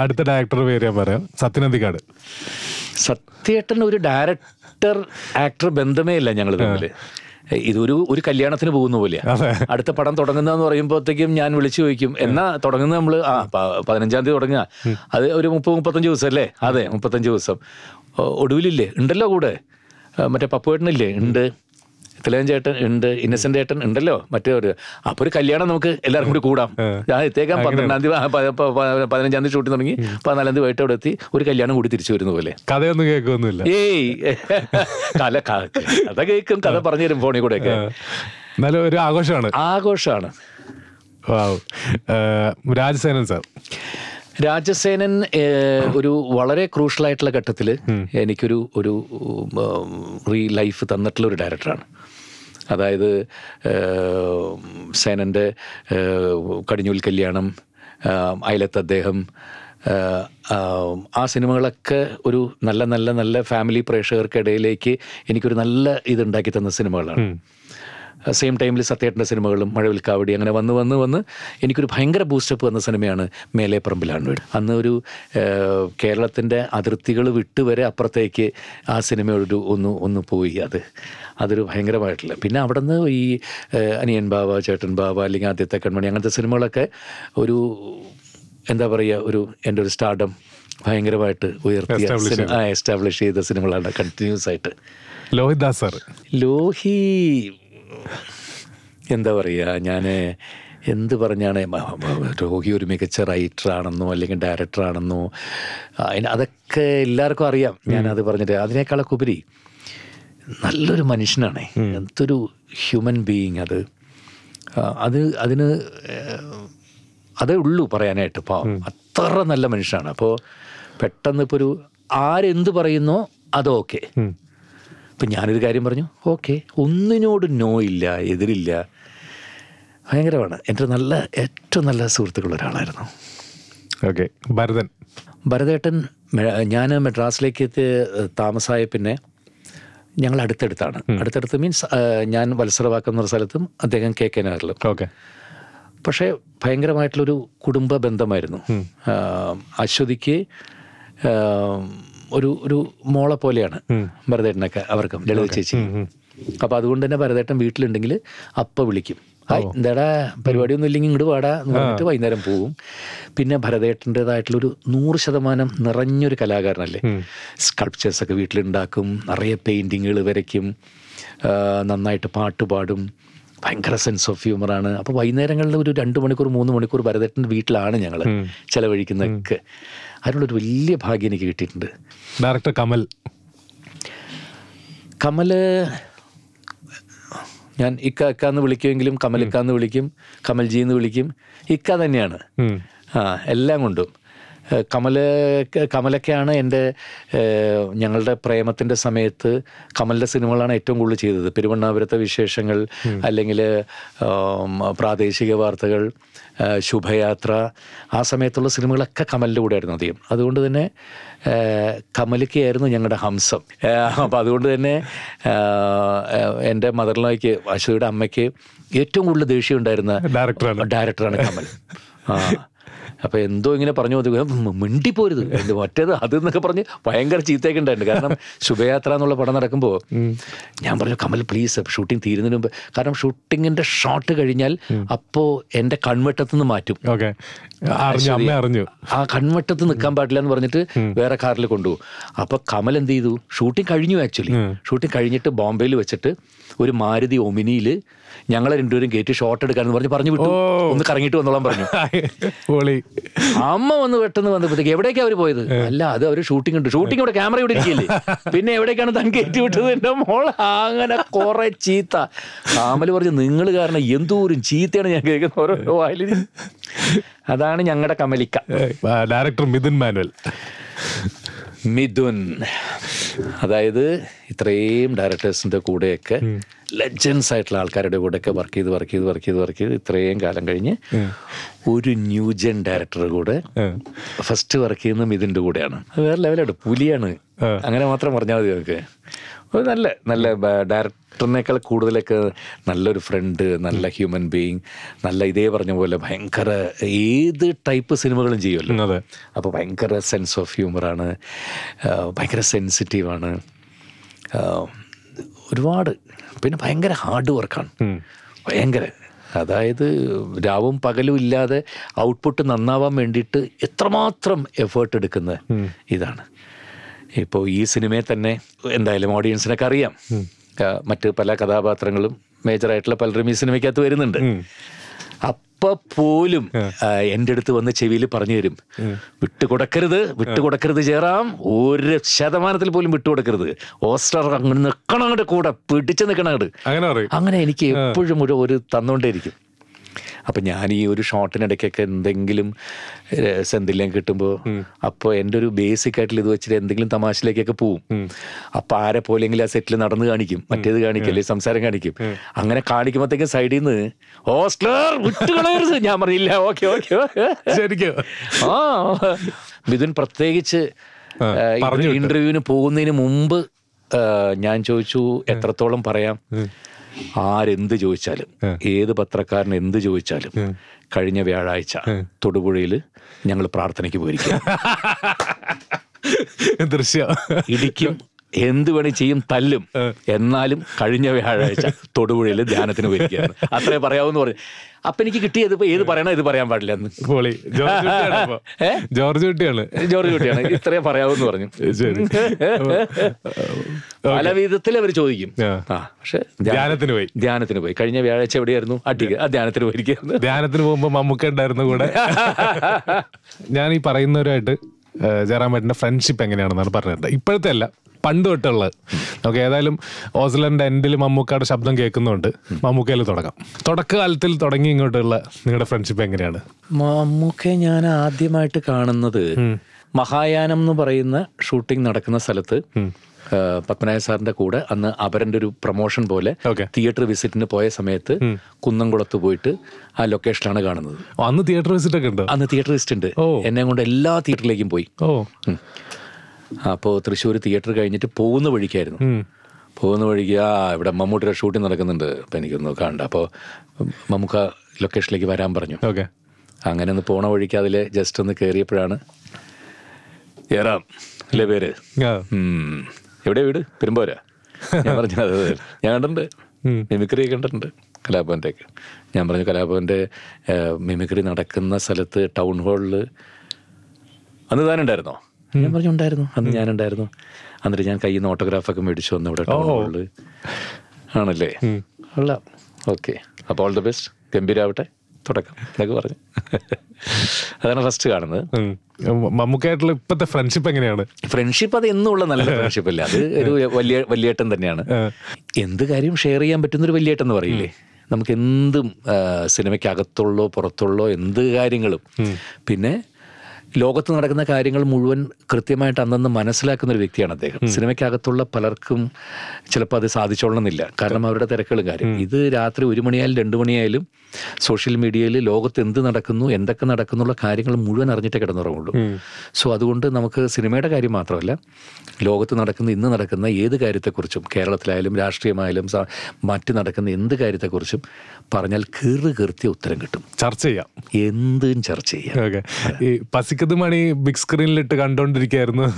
അടുത്ത ഡയറക്ടർ പേര് ഞാൻ പറയാം സത്യനന്ദിക്കാട് സത്യേട്ടൻ ഒരു ഡയറക്ടർ ആക്ടർ ബന്ധമേ ഇല്ല ഞങ്ങൾ തമ്മിൽ ഇതൊരു ഒരു കല്യാണത്തിന് പോകുന്ന പോലെയാണ് അടുത്ത പടം തുടങ്ങുന്നതെന്ന് പറയുമ്പോഴത്തേക്കും ഞാൻ വിളിച്ചു ചോദിക്കും എന്നാ തുടങ്ങുന്ന നമ്മൾ ആ പതിനഞ്ചാം തീയതി തുടങ്ങുക അത് ഒരു മുപ്പത് മുപ്പത്തഞ്ച് ദിവസം അല്ലേ അതെ മുപ്പത്തഞ്ച് ദിവസം ഒടുവിലില്ലേ ഉണ്ടല്ലോ കൂടെ മറ്റേ പപ്പുവേട്ടനില്ലേ ഉണ്ട് തിലകൻ ചേട്ടൻ ഉണ്ട് ഇന്നസെന്റ് ചേട്ടൻ ഉണ്ടല്ലോ മറ്റേവര് അപ്പൊ ഒരു കല്യാണം നമുക്ക് എല്ലാവരും കൂടി കൂടാം ഞാൻ എത്തേക്കാം പന്ത്രണ്ടാം തീയതി പതിനഞ്ചാം തീയതി ഷൂട്ടിംഗ് തുടങ്ങി പതിനാലാം തീയതി വൈകിട്ട് അവിടെ എത്തി ഒരു കല്യാണം കൂടി തിരിച്ചു വരുന്ന പോലെ കഥയൊന്നും കേൾക്കൊന്നുമില്ല ഏയ് കല കഥ കേൾക്കും കഥ പറഞ്ഞു തരും ഫോണിൽ കൂടെ ഒക്കെ ഒരു ആഘോഷമാണ് ആഘോഷമാണ് രാജസേനൻ സാർ രാജസേനൻ ഒരു വളരെ ക്രൂഷ്യലായിട്ടുള്ള ഘട്ടത്തിൽ എനിക്കൊരു ഒരു റീ ലൈഫ് തന്നിട്ടുള്ള ഒരു ഡയറക്ടറാണ് അതായത് സേനൻ്റെ കടിഞ്ഞൂൽ കല്യാണം അയലത്ത് അദ്ദേഹം ആ സിനിമകളൊക്കെ ഒരു നല്ല നല്ല നല്ല ഫാമിലി പ്രേക്ഷകർക്കിടയിലേക്ക് എനിക്കൊരു നല്ല ഇതുണ്ടാക്കി തന്ന സിനിമകളാണ് സെയിം ടൈമിൽ സത്യേട്ടൻ്റെ സിനിമകളും മഴവിൽ കാവടി അങ്ങനെ വന്ന് വന്ന് വന്ന് എനിക്കൊരു ഭയങ്കര ബൂസ്റ്റപ്പ് വന്ന സിനിമയാണ് മേലെ പറമ്പിലാണ് വീട് അന്ന് ഒരു കേരളത്തിൻ്റെ അതിർത്തികൾ വിട്ട് വരെ അപ്പുറത്തേക്ക് ആ സിനിമയോടൊരു ഒന്ന് ഒന്ന് പോയി അത് അതൊരു ഭയങ്കരമായിട്ടുള്ള പിന്നെ അവിടെ നിന്ന് ഈ അനിയൻ ബാബ ചേട്ടൻ ബാബ അല്ലെങ്കിൽ ആദ്യത്തെ കൺമണി അങ്ങനത്തെ സിനിമകളൊക്കെ ഒരു എന്താ പറയുക ഒരു എൻ്റെ ഒരു സ്റ്റാർഡം ഭയങ്കരമായിട്ട് ഉയർത്തി എസ്റ്റാബ്ലിഷ് ചെയ്ത സിനിമകളാണ് കണ്ടിന്യൂസ് ആയിട്ട് ലോഹിദാസ് സാർ ലോഹി എന്താ പറയുക ഞാൻ എന്ത് പറഞ്ഞാണ് രോഗി ഒരു മികച്ച റൈറ്ററാണെന്നോ അല്ലെങ്കിൽ ഡയറക്ടറാണെന്നോ അതിന് അതൊക്കെ എല്ലാവർക്കും അറിയാം ഞാനത് പറഞ്ഞിട്ട് അതിനേക്കാളൊക്കെ ഉപരി നല്ലൊരു മനുഷ്യനാണ് എന്തൊരു ഹ്യൂമൻ ബീയിങ് അത് അത് അതിന് അതേ ഉള്ളൂ പറയാനായിട്ട് ഇപ്പോൾ അത്ര നല്ല മനുഷ്യനാണ് അപ്പോൾ പെട്ടെന്ന് ഇപ്പോൾ ഒരു ആരെന്ത് പറയുന്നോ അതോക്കെ അപ്പം ഞാനൊരു കാര്യം പറഞ്ഞു ഓക്കെ ഒന്നിനോട് നോ ഇല്ല എതിരില്ല ഭയങ്കരമാണ് എൻ്റെ നല്ല ഏറ്റവും നല്ല സുഹൃത്തുക്കളുള്ള ഒരാളായിരുന്നു ഓക്കെ ഭരതൻ ഭരതേട്ടൻ ഞാൻ മെഡ്രാസിലേക്ക് താമസമായ പിന്നെ ഞങ്ങൾ അടുത്തടുത്താണ് അടുത്തടുത്ത് മീൻസ് ഞാൻ എന്നൊരു സ്ഥലത്തും അദ്ദേഹം കെ കെ നഗറിലും ഓക്കെ പക്ഷേ ഭയങ്കരമായിട്ടുള്ളൊരു കുടുംബ ബന്ധമായിരുന്നു അശ്വതിക്ക് ഒരു ഒരു മോളെ പോലെയാണ് ഭരതേട്ടനൊക്കെ അവർക്കും ലളിത ചേച്ചി അപ്പൊ അതുകൊണ്ട് തന്നെ ഭരതേട്ടൻ വീട്ടിലുണ്ടെങ്കിൽ അപ്പ വിളിക്കും എന്താടാ ഒന്നും ഇല്ലെങ്കിൽ ഇങ്ങോട്ട് വാടാ എന്ന് പറഞ്ഞിട്ട് വൈകുന്നേരം പോവും പിന്നെ ഭരതേട്ടൻ്റെതായിട്ടുള്ളൊരു നൂറ് ശതമാനം നിറഞ്ഞൊരു കലാകാരനല്ലേ സ്കൾപ്ചേഴ്സ് ഒക്കെ വീട്ടിലുണ്ടാക്കും നിറയെ പെയിന്റിങ്ങുകൾ വരയ്ക്കും നന്നായിട്ട് പാട്ട് പാടും ഭയങ്കര സെൻസ് ഓഫ് ഹ്യൂമറാണ് അപ്പോൾ വൈകുന്നേരങ്ങളിൽ ഒരു രണ്ട് മണിക്കൂർ മൂന്ന് മണിക്കൂർ ഭരതേട്ടൻ്റെ വീട്ടിലാണ് ഞങ്ങൾ ചിലവഴിക്കുന്നതൊക്കെ അതിനുള്ളൊരു വലിയ ഭാഗ്യം എനിക്ക് കിട്ടിയിട്ടുണ്ട് ഡയറക്ടർ കമൽ കമൽ ഞാൻ ഇക്ക ഇക്ക എന്ന് വിളിക്കുമെങ്കിലും കമൽ ഇക്ക എന്ന് വിളിക്കും കമൽജി എന്ന് വിളിക്കും ഇക്ക തന്നെയാണ് ആ എല്ലാം കൊണ്ടും കമല കമലൊക്കെയാണ് എൻ്റെ ഞങ്ങളുടെ പ്രേമത്തിൻ്റെ സമയത്ത് കമലിൻ്റെ സിനിമകളാണ് ഏറ്റവും കൂടുതൽ ചെയ്തത് പെരുവണ്ണാപുരത്തെ വിശേഷങ്ങൾ അല്ലെങ്കിൽ പ്രാദേശിക വാർത്തകൾ ശുഭയാത്ര ആ സമയത്തുള്ള സിനിമകളൊക്കെ കമലിൻ്റെ കൂടെ ആയിരുന്നു അധികം അതുകൊണ്ട് തന്നെ കമലിക്കായിരുന്നു ഞങ്ങളുടെ ഹംസം അപ്പോൾ അതുകൊണ്ട് തന്നെ എൻ്റെ മദറിനോയ്ക്ക് അശ്വതിയുടെ അമ്മയ്ക്ക് ഏറ്റവും കൂടുതൽ ദേഷ്യം ഉണ്ടായിരുന്ന ഡയറക്ടറാണ് ഡയറക്ടറാണ് കമൽ ആ അപ്പോൾ എന്തോ ഇങ്ങനെ പറഞ്ഞു മിണ്ടിപ്പോരുത് മറ്റേത് അത് എന്നൊക്കെ പറഞ്ഞ് ഭയങ്കര ചീത്തയൊക്കെ ഉണ്ടായിട്ടുണ്ട് കാരണം ശുഭയാത്ര എന്നുള്ള പടം നടക്കുമ്പോൾ ഞാൻ പറഞ്ഞു കമൽ പ്ലീസ് ഷൂട്ടിംഗ് തീരുന്നതിന് മുമ്പ് കാരണം ഷൂട്ടിങ്ങിൻ്റെ ഷോട്ട് കഴിഞ്ഞാൽ അപ്പോൾ എൻ്റെ കൺവെട്ടത്തുനിന്ന് മാറ്റും അറിഞ്ഞു ആ കൺവട്ടത്ത് നിൽക്കാൻ പാടില്ല എന്ന് പറഞ്ഞിട്ട് വേറെ കാറിൽ കൊണ്ടുപോകും അപ്പൊ കമൽ എന്ത് ചെയ്തു ഷൂട്ടിംഗ് കഴിഞ്ഞു ആക്ച്വലി ഷൂട്ടിംഗ് കഴിഞ്ഞിട്ട് ബോംബെയിൽ വെച്ചിട്ട് ഒരു മാരുതി ഒമിനിയിൽ ഞങ്ങളെ രണ്ടുപേരും കയറ്റി ഷോട്ട് എടുക്കാൻ പറഞ്ഞ് പറഞ്ഞു വിട്ടു ഒന്ന് കറങ്ങിട്ട് വന്നോളാൻ പറഞ്ഞു [LAUGHS] അമ്മ വന്ന് പെട്ടെന്ന് വന്നപ്പോഴത്തേക്ക് എവിടേക്കാ അവർ പോയത് അല്ല അത് അവർ ഷൂട്ടിംഗ് ഉണ്ട് ഷൂട്ടിംഗ് ഇവിടെ ക്യാമറ ഇവിടെ ഇരിക്കില്ലേ [LAUGHS] പിന്നെ എവിടേക്കാണ് താൻ കയറ്റി വിട്ടത് എന്റെ മോൾ അങ്ങനെ കൊറേ ചീത്ത കാമല് പറഞ്ഞു നിങ്ങൾ കാരണം എന്തോരും ചീത്തയാണ് ഞാൻ കേൾക്കുന്നത് ഓരോ [LAUGHS] വായിലും അതാണ് ഞങ്ങളുടെ കമലിക്ക ഡയറക്ടർ മിഥുൻ മാനുവൽ മിഥുൻ അതായത് ഇത്രയും ഡയറക്ടേഴ്സിൻ്റെ കൂടെയൊക്കെ ലെജൻസ് ആയിട്ടുള്ള ആൾക്കാരുടെ കൂടെയൊക്കെ വർക്ക് ചെയ്ത് വർക്ക് ചെയ്ത് വർക്ക് ചെയ്ത് വർക്ക് ചെയ്ത് ഇത്രയും കാലം കഴിഞ്ഞ് ഒരു ന്യൂജൻ ഡയറക്ടർ കൂടെ ഫസ്റ്റ് വർക്ക് ചെയ്യുന്ന മിഥുൻ്റെ കൂടെയാണ് വേറെ ലെവലാണ് പുലിയാണ് അങ്ങനെ മാത്രം പറഞ്ഞാൽ മതി നമുക്ക് ഒരു നല്ല നല്ല ഡയറക്ടറിനേക്കാൾ കൂടുതലൊക്കെ നല്ലൊരു ഫ്രണ്ട് നല്ല ഹ്യൂമൻ ബീയിങ് നല്ല ഇതേ പറഞ്ഞ പോലെ ഭയങ്കര ഏത് ടൈപ്പ് സിനിമകളും ചെയ്യുമല്ലോ അതെ അപ്പോൾ ഭയങ്കര സെൻസ് ഓഫ് ഹ്യൂമറാണ് ഭയങ്കര സെൻസിറ്റീവാണ് ഒരുപാട് പിന്നെ ഭയങ്കര ഹാർഡ് വർക്കാണ് ഭയങ്കര അതായത് രാവും പകലും ഇല്ലാതെ ഔട്ട്പുട്ട് നന്നാവാൻ വേണ്ടിയിട്ട് എത്രമാത്രം എഫേർട്ട് എടുക്കുന്ന ഇതാണ് ഇപ്പോൾ ഈ സിനിമയെ തന്നെ എന്തായാലും ഓഡിയൻസിനൊക്കെ അറിയാം മറ്റ് പല കഥാപാത്രങ്ങളും മേജറായിട്ടുള്ള പലരും ഈ സിനിമയ്ക്കകത്ത് വരുന്നുണ്ട് അപ്പ പോലും എൻ്റെ അടുത്ത് വന്ന് ചെവിയിൽ പറഞ്ഞു തരും വിട്ടുകൊടുക്കരുത് വിട്ടുകൊടുക്കരുത് ചേറാം ഒരു ശതമാനത്തിൽ പോലും വിട്ടുകൊടുക്കരുത് ഓസ്റ്റർ അങ്ങനെ നിൽക്കണങ്ങട് കൂടെ പിടിച്ചു നിൽക്കണങ്ങട് അങ്ങനെ എനിക്ക് എപ്പോഴും ഒരു തന്നുകൊണ്ടേയിരിക്കും അപ്പം ഞാൻ ഈ ഒരു ഷോട്ടിനിടയ്ക്കൊക്കെ എന്തെങ്കിലും സെന്തിലേക്ക് കിട്ടുമ്പോൾ അപ്പോൾ എൻ്റെ ഒരു ബേസിക് ആയിട്ടുള്ള ഇത് വെച്ചിട്ട് എന്തെങ്കിലും തമാശയിലേക്കൊക്കെ പോവും അപ്പം ആരെ പോലെങ്കിലും ആ സെറ്റിൽ നടന്ന് കാണിക്കും മറ്റേത് കാണിക്കും അല്ലെങ്കിൽ സംസാരം കാണിക്കും അങ്ങനെ കാണിക്കുമ്പോഴത്തേക്കും സൈഡിൽ നിന്ന് ഞാൻ പറഞ്ഞില്ല ഓക്കെ ഓക്കെ ശരിക്കും ആ മിഥുൻ പ്രത്യേകിച്ച് ഇന്റർവ്യൂവിന് പോകുന്നതിന് മുമ്പ് ഞാൻ ചോദിച്ചു എത്രത്തോളം പറയാം ആരെന്ത് ചോദിച്ചാലും ഏത് പത്രക്കാരൻ എന്ത് ചോദിച്ചാലും കഴിഞ്ഞ വ്യാഴാഴ്ച തൊടുപുഴയിൽ ഞങ്ങൾ പ്രാർത്ഥനയ്ക്ക് പോയിരിക്കുക [LAUGHS] ദൃശ്യം ഇടിക്കും എന്ത് വേണേ ചെയ്യും തല്ലും എന്നാലും കഴിഞ്ഞ വ്യാഴാഴ്ച തൊടുപുഴയിൽ ധ്യാനത്തിന് പോയിരിക്കുകയാണ് അത്രേ പറയാവുന്ന പറഞ്ഞു അപ്പൊ എനിക്ക് കിട്ടിയത് ഇപ്പൊ ഏത് പറയണോ ഇത് പറയാൻ പാടില്ല എന്ന് ജോർജ് കുട്ടിയാണ് ജോർജ് കുട്ടിയാണ് ഇത്രേ പറയാവൂന്ന് പറഞ്ഞു പല വിധത്തിൽ അവർ ചോദിക്കും പക്ഷെ ധ്യാനത്തിന് പോയി ധ്യാനത്തിന് പോയി കഴിഞ്ഞ വ്യാഴാഴ്ച എവിടെയായിരുന്നു അടി ആ ധ്യാനത്തിന് പോയിരിക്കുന്നു ധ്യാനത്തിന് പോകുമ്പോ മമ്മൂക്ക ഉണ്ടായിരുന്നു കൂടെ [LAUGHS] ഞാൻ ഈ പറയുന്നവരുമായിട്ട് ജയറാമേട്ടന്റെ ഫ്രണ്ട്ഷിപ്പ് എങ്ങനെയാണെന്നാണ് പറഞ്ഞത് ഇപ്പോഴത്തെ അല്ല പണ്ട് തൊട്ടുള്ളത് നമുക്ക് ഏതായാലും ഓസ്ലൻ്റെ എൻഡിൽ മമ്മൂക്കയുടെ ശബ്ദം കേൾക്കുന്നുണ്ട് മമ്മൂക്കയിൽ തുടങ്ങാം തുടക്കകാലത്തിൽ തുടങ്ങി ഇങ്ങോട്ടുള്ള നിങ്ങളുടെ ഫ്രണ്ട്ഷിപ്പ് എങ്ങനെയാണ് മമ്മൂക്കയെ ഞാൻ ആദ്യമായിട്ട് കാണുന്നത് മഹായാനം എന്ന് പറയുന്ന ഷൂട്ടിംഗ് നടക്കുന്ന സ്ഥലത്ത് പത്മനായ സാറിന്റെ കൂടെ അന്ന് അവരൻ്റെ ഒരു പ്രൊമോഷൻ പോലെ തിയേറ്റർ വിസിറ്റിന് പോയ സമയത്ത് കുന്നംകുളത്ത് പോയിട്ട് ആ ലൊക്കേഷനാണ് കാണുന്നത് അന്ന് തിയേറ്റർ വിസിറ്റ് ഒക്കെ ഉണ്ട് അന്ന് തിയേറ്റർ വിസിറ്റ് ഉണ്ട് എന്നെ കൊണ്ട് എല്ലാ തിയേറ്ററിലേക്കും പോയി അപ്പോൾ തൃശ്ശൂർ തിയേറ്റർ കഴിഞ്ഞിട്ട് പോകുന്ന വഴിക്കായിരുന്നു പോകുന്ന വഴിക്ക് ആ ഇവിടെ മമ്മൂട്ടിയുടെ ഷൂട്ടിംഗ് നടക്കുന്നുണ്ട് അപ്പം എനിക്കൊന്ന് കണ്ട അപ്പോൾ മമ്മൂക്ക ലൊക്കേഷനിലേക്ക് വരാൻ പറഞ്ഞു ഓക്കെ അങ്ങനെ ഒന്ന് പോണ വഴിക്ക് അതിൽ ജസ്റ്റ് ഒന്ന് കയറിയപ്പോഴാണ് ഏറാം അല്ലേ പേര് എവിടെ വീട് പെരുമ്പോരാ ഞാൻ പറഞ്ഞു അതെ ഞാൻ കണ്ടിട്ടുണ്ട് മിമിക്രി കണ്ടിട്ടുണ്ട് കലാഭവൻ്റെ ഒക്കെ ഞാൻ പറഞ്ഞു കലാഭവൻ്റെ മിമിക്രി നടക്കുന്ന സ്ഥലത്ത് ടൗൺ ഹാളിൽ അന്ന് താനുണ്ടായിരുന്നോ ഞാൻ പറഞ്ഞുണ്ടായിരുന്നു അന്ന് ഞാനുണ്ടായിരുന്നു അന്നേരം ഞാൻ കയ്യിൽ നിന്ന് ഓട്ടോഗ്രാഫൊക്കെ മേടിച്ചു വന്നു ഇവിടെ ആണല്ലേ അല്ല ഓക്കെ അപ്പോൾ ഓൾ ദി ബെസ്റ്റ് ഗംഭീരാവട്ടെ തുടക്കം എന്നൊക്കെ പറഞ്ഞു അതാണ് ഫസ്റ്റ് കാണുന്നത് മമ്മൂക്കായിട്ടുള്ള ഇപ്പോഴത്തെ ഫ്രണ്ട്ഷിപ്പ് എങ്ങനെയാണ് ഫ്രണ്ട്ഷിപ്പ് അത് എന്നുള്ള നല്ല ഫ്രണ്ട്ഷിപ്പ് [LAUGHS] അല്ല അത് ഒരു വലിയ വലിയേട്ടൻ തന്നെയാണ് എന്ത് കാര്യം ഷെയർ ചെയ്യാൻ പറ്റുന്നൊരു വലിയേട്ടൻ എന്ന് പറയില്ലേ നമുക്ക് എന്തും സിനിമയ്ക്കകത്തുള്ളോ പുറത്തുള്ളോ എന്ത് കാര്യങ്ങളും പിന്നെ ലോകത്ത് നടക്കുന്ന കാര്യങ്ങൾ മുഴുവൻ കൃത്യമായിട്ട് അന്നന്ന് മനസ്സിലാക്കുന്ന ഒരു വ്യക്തിയാണ് അദ്ദേഹം സിനിമയ്ക്കകത്തുള്ള പലർക്കും ചിലപ്പോൾ അത് സാധിച്ചോളണമെന്നില്ല കാരണം അവരുടെ തിരക്കുകളും കാര്യം ഇത് രാത്രി ഒരു മണിയായാലും രണ്ടു മണിയായാലും സോഷ്യൽ മീഡിയയിൽ ലോകത്ത് എന്ത് നടക്കുന്നു എന്തൊക്കെ നടക്കുന്നുള്ള കാര്യങ്ങൾ മുഴുവൻ അറിഞ്ഞിട്ടേ കിടന്നുറങ്ങുള്ളൂ സോ അതുകൊണ്ട് നമുക്ക് സിനിമയുടെ കാര്യം മാത്രമല്ല ലോകത്ത് നടക്കുന്ന ഇന്ന് നടക്കുന്ന ഏത് കാര്യത്തെക്കുറിച്ചും കേരളത്തിലായാലും രാഷ്ട്രീയമായാലും മറ്റ് നടക്കുന്ന എന്ത് കാര്യത്തെക്കുറിച്ചും പറഞ്ഞാൽ കീറ് കീർത്തിയ ഉത്തരം കിട്ടും ചർച്ച ചെയ്യാം എന്തും ചർച്ച ചെയ്യാം ഈ പസിക്കത് മണി ബിഗ് സ്ക്രീനിലിട്ട് കണ്ടോണ്ടിരിക്കായിരുന്നു [LAUGHS]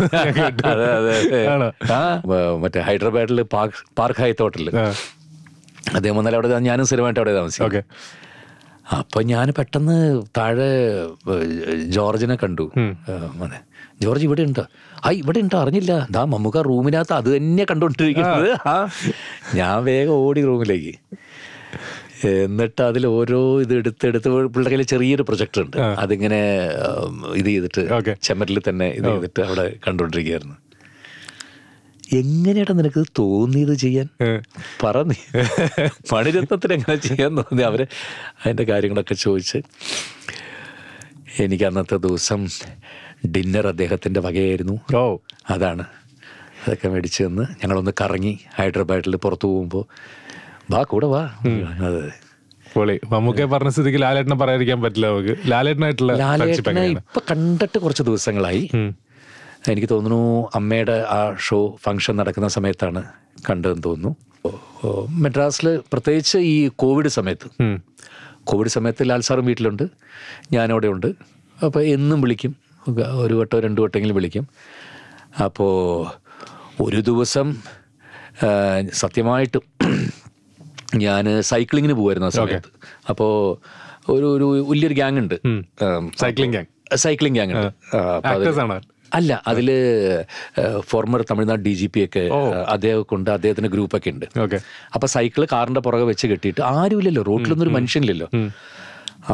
മറ്റേ ഹൈദരാബാദിൽ പാർക്ക് പാർക്ക് ഹൈ അതേ വന്നാൽ അവിടെ ഞാനും സ്ഥിരമായിട്ട് അവിടെ താമസിച്ചു ഓക്കെ അപ്പം ഞാൻ പെട്ടെന്ന് താഴെ ജോർജിനെ കണ്ടു അതെ ജോർജ് ഇവിടെ ഉണ്ടോ ആ ഇവിടെ ഉണ്ടോ അറിഞ്ഞില്ല ദാ മമ്മൂക്ക റൂമിനകത്ത് അത് തന്നെ കണ്ടുകൊണ്ടിരിക്കുന്നത് ഞാൻ വേഗം ഓടി റൂമിലേക്ക് എന്നിട്ട് അതിൽ ഓരോ ഇത് എടുത്തെടുത്ത് പിള്ളേരുടെ കയ്യിൽ ചെറിയൊരു പ്രൊജക്ടർ ഉണ്ട് അതിങ്ങനെ ഇത് ചെയ്തിട്ട് ചെമ്മരിൽ തന്നെ ഇത് ചെയ്തിട്ട് അവിടെ കണ്ടുകൊണ്ടിരിക്കുകയായിരുന്നു എങ്ങനെയാണ് നിനക്ക് തോന്നിയത് ചെയ്യാൻ പറഞ്ഞു മണിരത്നത്തിന് എങ്ങനെ ചെയ്യാൻ തോന്നി അവർ അതിൻ്റെ കാര്യങ്ങളൊക്കെ ചോദിച്ച് എനിക്ക് അന്നത്തെ ദിവസം ഡിന്നർ അദ്ദേഹത്തിൻ്റെ വകയായിരുന്നു ഓ അതാണ് അതൊക്കെ മേടിച്ച് തന്ന് ഞങ്ങളൊന്ന് കറങ്ങി ഹൈദരാബാദിൽ പുറത്തു പോകുമ്പോൾ വാ കൂടെ വാ അതെ പൊളി മമ്മൂക്കെ പറഞ്ഞ സ്ഥിതിക്ക് ലാലേട്ടനെ പറയാതിരിക്കാൻ പറ്റില്ല നമുക്ക് ലാലേട്ടനായിട്ടുള്ള ലാലേട്ടനെ ഇപ്പൊ കണ്ടിട്ട് കുറച്ച് ദിവസങ്ങളായി എനിക്ക് തോന്നുന്നു അമ്മയുടെ ആ ഷോ ഫങ്ഷൻ നടക്കുന്ന സമയത്താണ് കണ്ടതെന്ന് തോന്നുന്നു മദ്രാസിൽ പ്രത്യേകിച്ച് ഈ കോവിഡ് സമയത്ത് കോവിഡ് സമയത്ത് ലാൽ സാറും വീട്ടിലുണ്ട് ഞാനവിടെ ഉണ്ട് അപ്പോൾ എന്നും വിളിക്കും ഒരു വട്ടോ രണ്ട് വട്ടമെങ്കിലും വിളിക്കും അപ്പോൾ ഒരു ദിവസം സത്യമായിട്ടും ഞാൻ സൈക്ലിങ്ങിന് പോകുമായിരുന്നു ആ സമയത്ത് അപ്പോൾ ഒരു ഒരു വലിയൊരു ഗ്യാങ് ഉണ്ട് സൈക്ലിംഗ് ഗ്യാങ് സൈക്ലിംഗ് ഗ്യാങ് ഉണ്ട് അല്ല അതിൽ former Tamil Nadu D G P ഒക്കെ അദ്ദേഹം ഉണ്ട് അദ്ദേഹത്തിന്റെ ഗ്രൂപ്പൊക്കെ ഉണ്ട് അപ്പൊ സൈക്കിള് കാറിന്റെ പുറകെ വെച്ച് കെട്ടിയിട്ട് ആരുമില്ലല്ലോ റോഡിലൊന്നും ഒരു മനുഷ്യനില്ലല്ലോ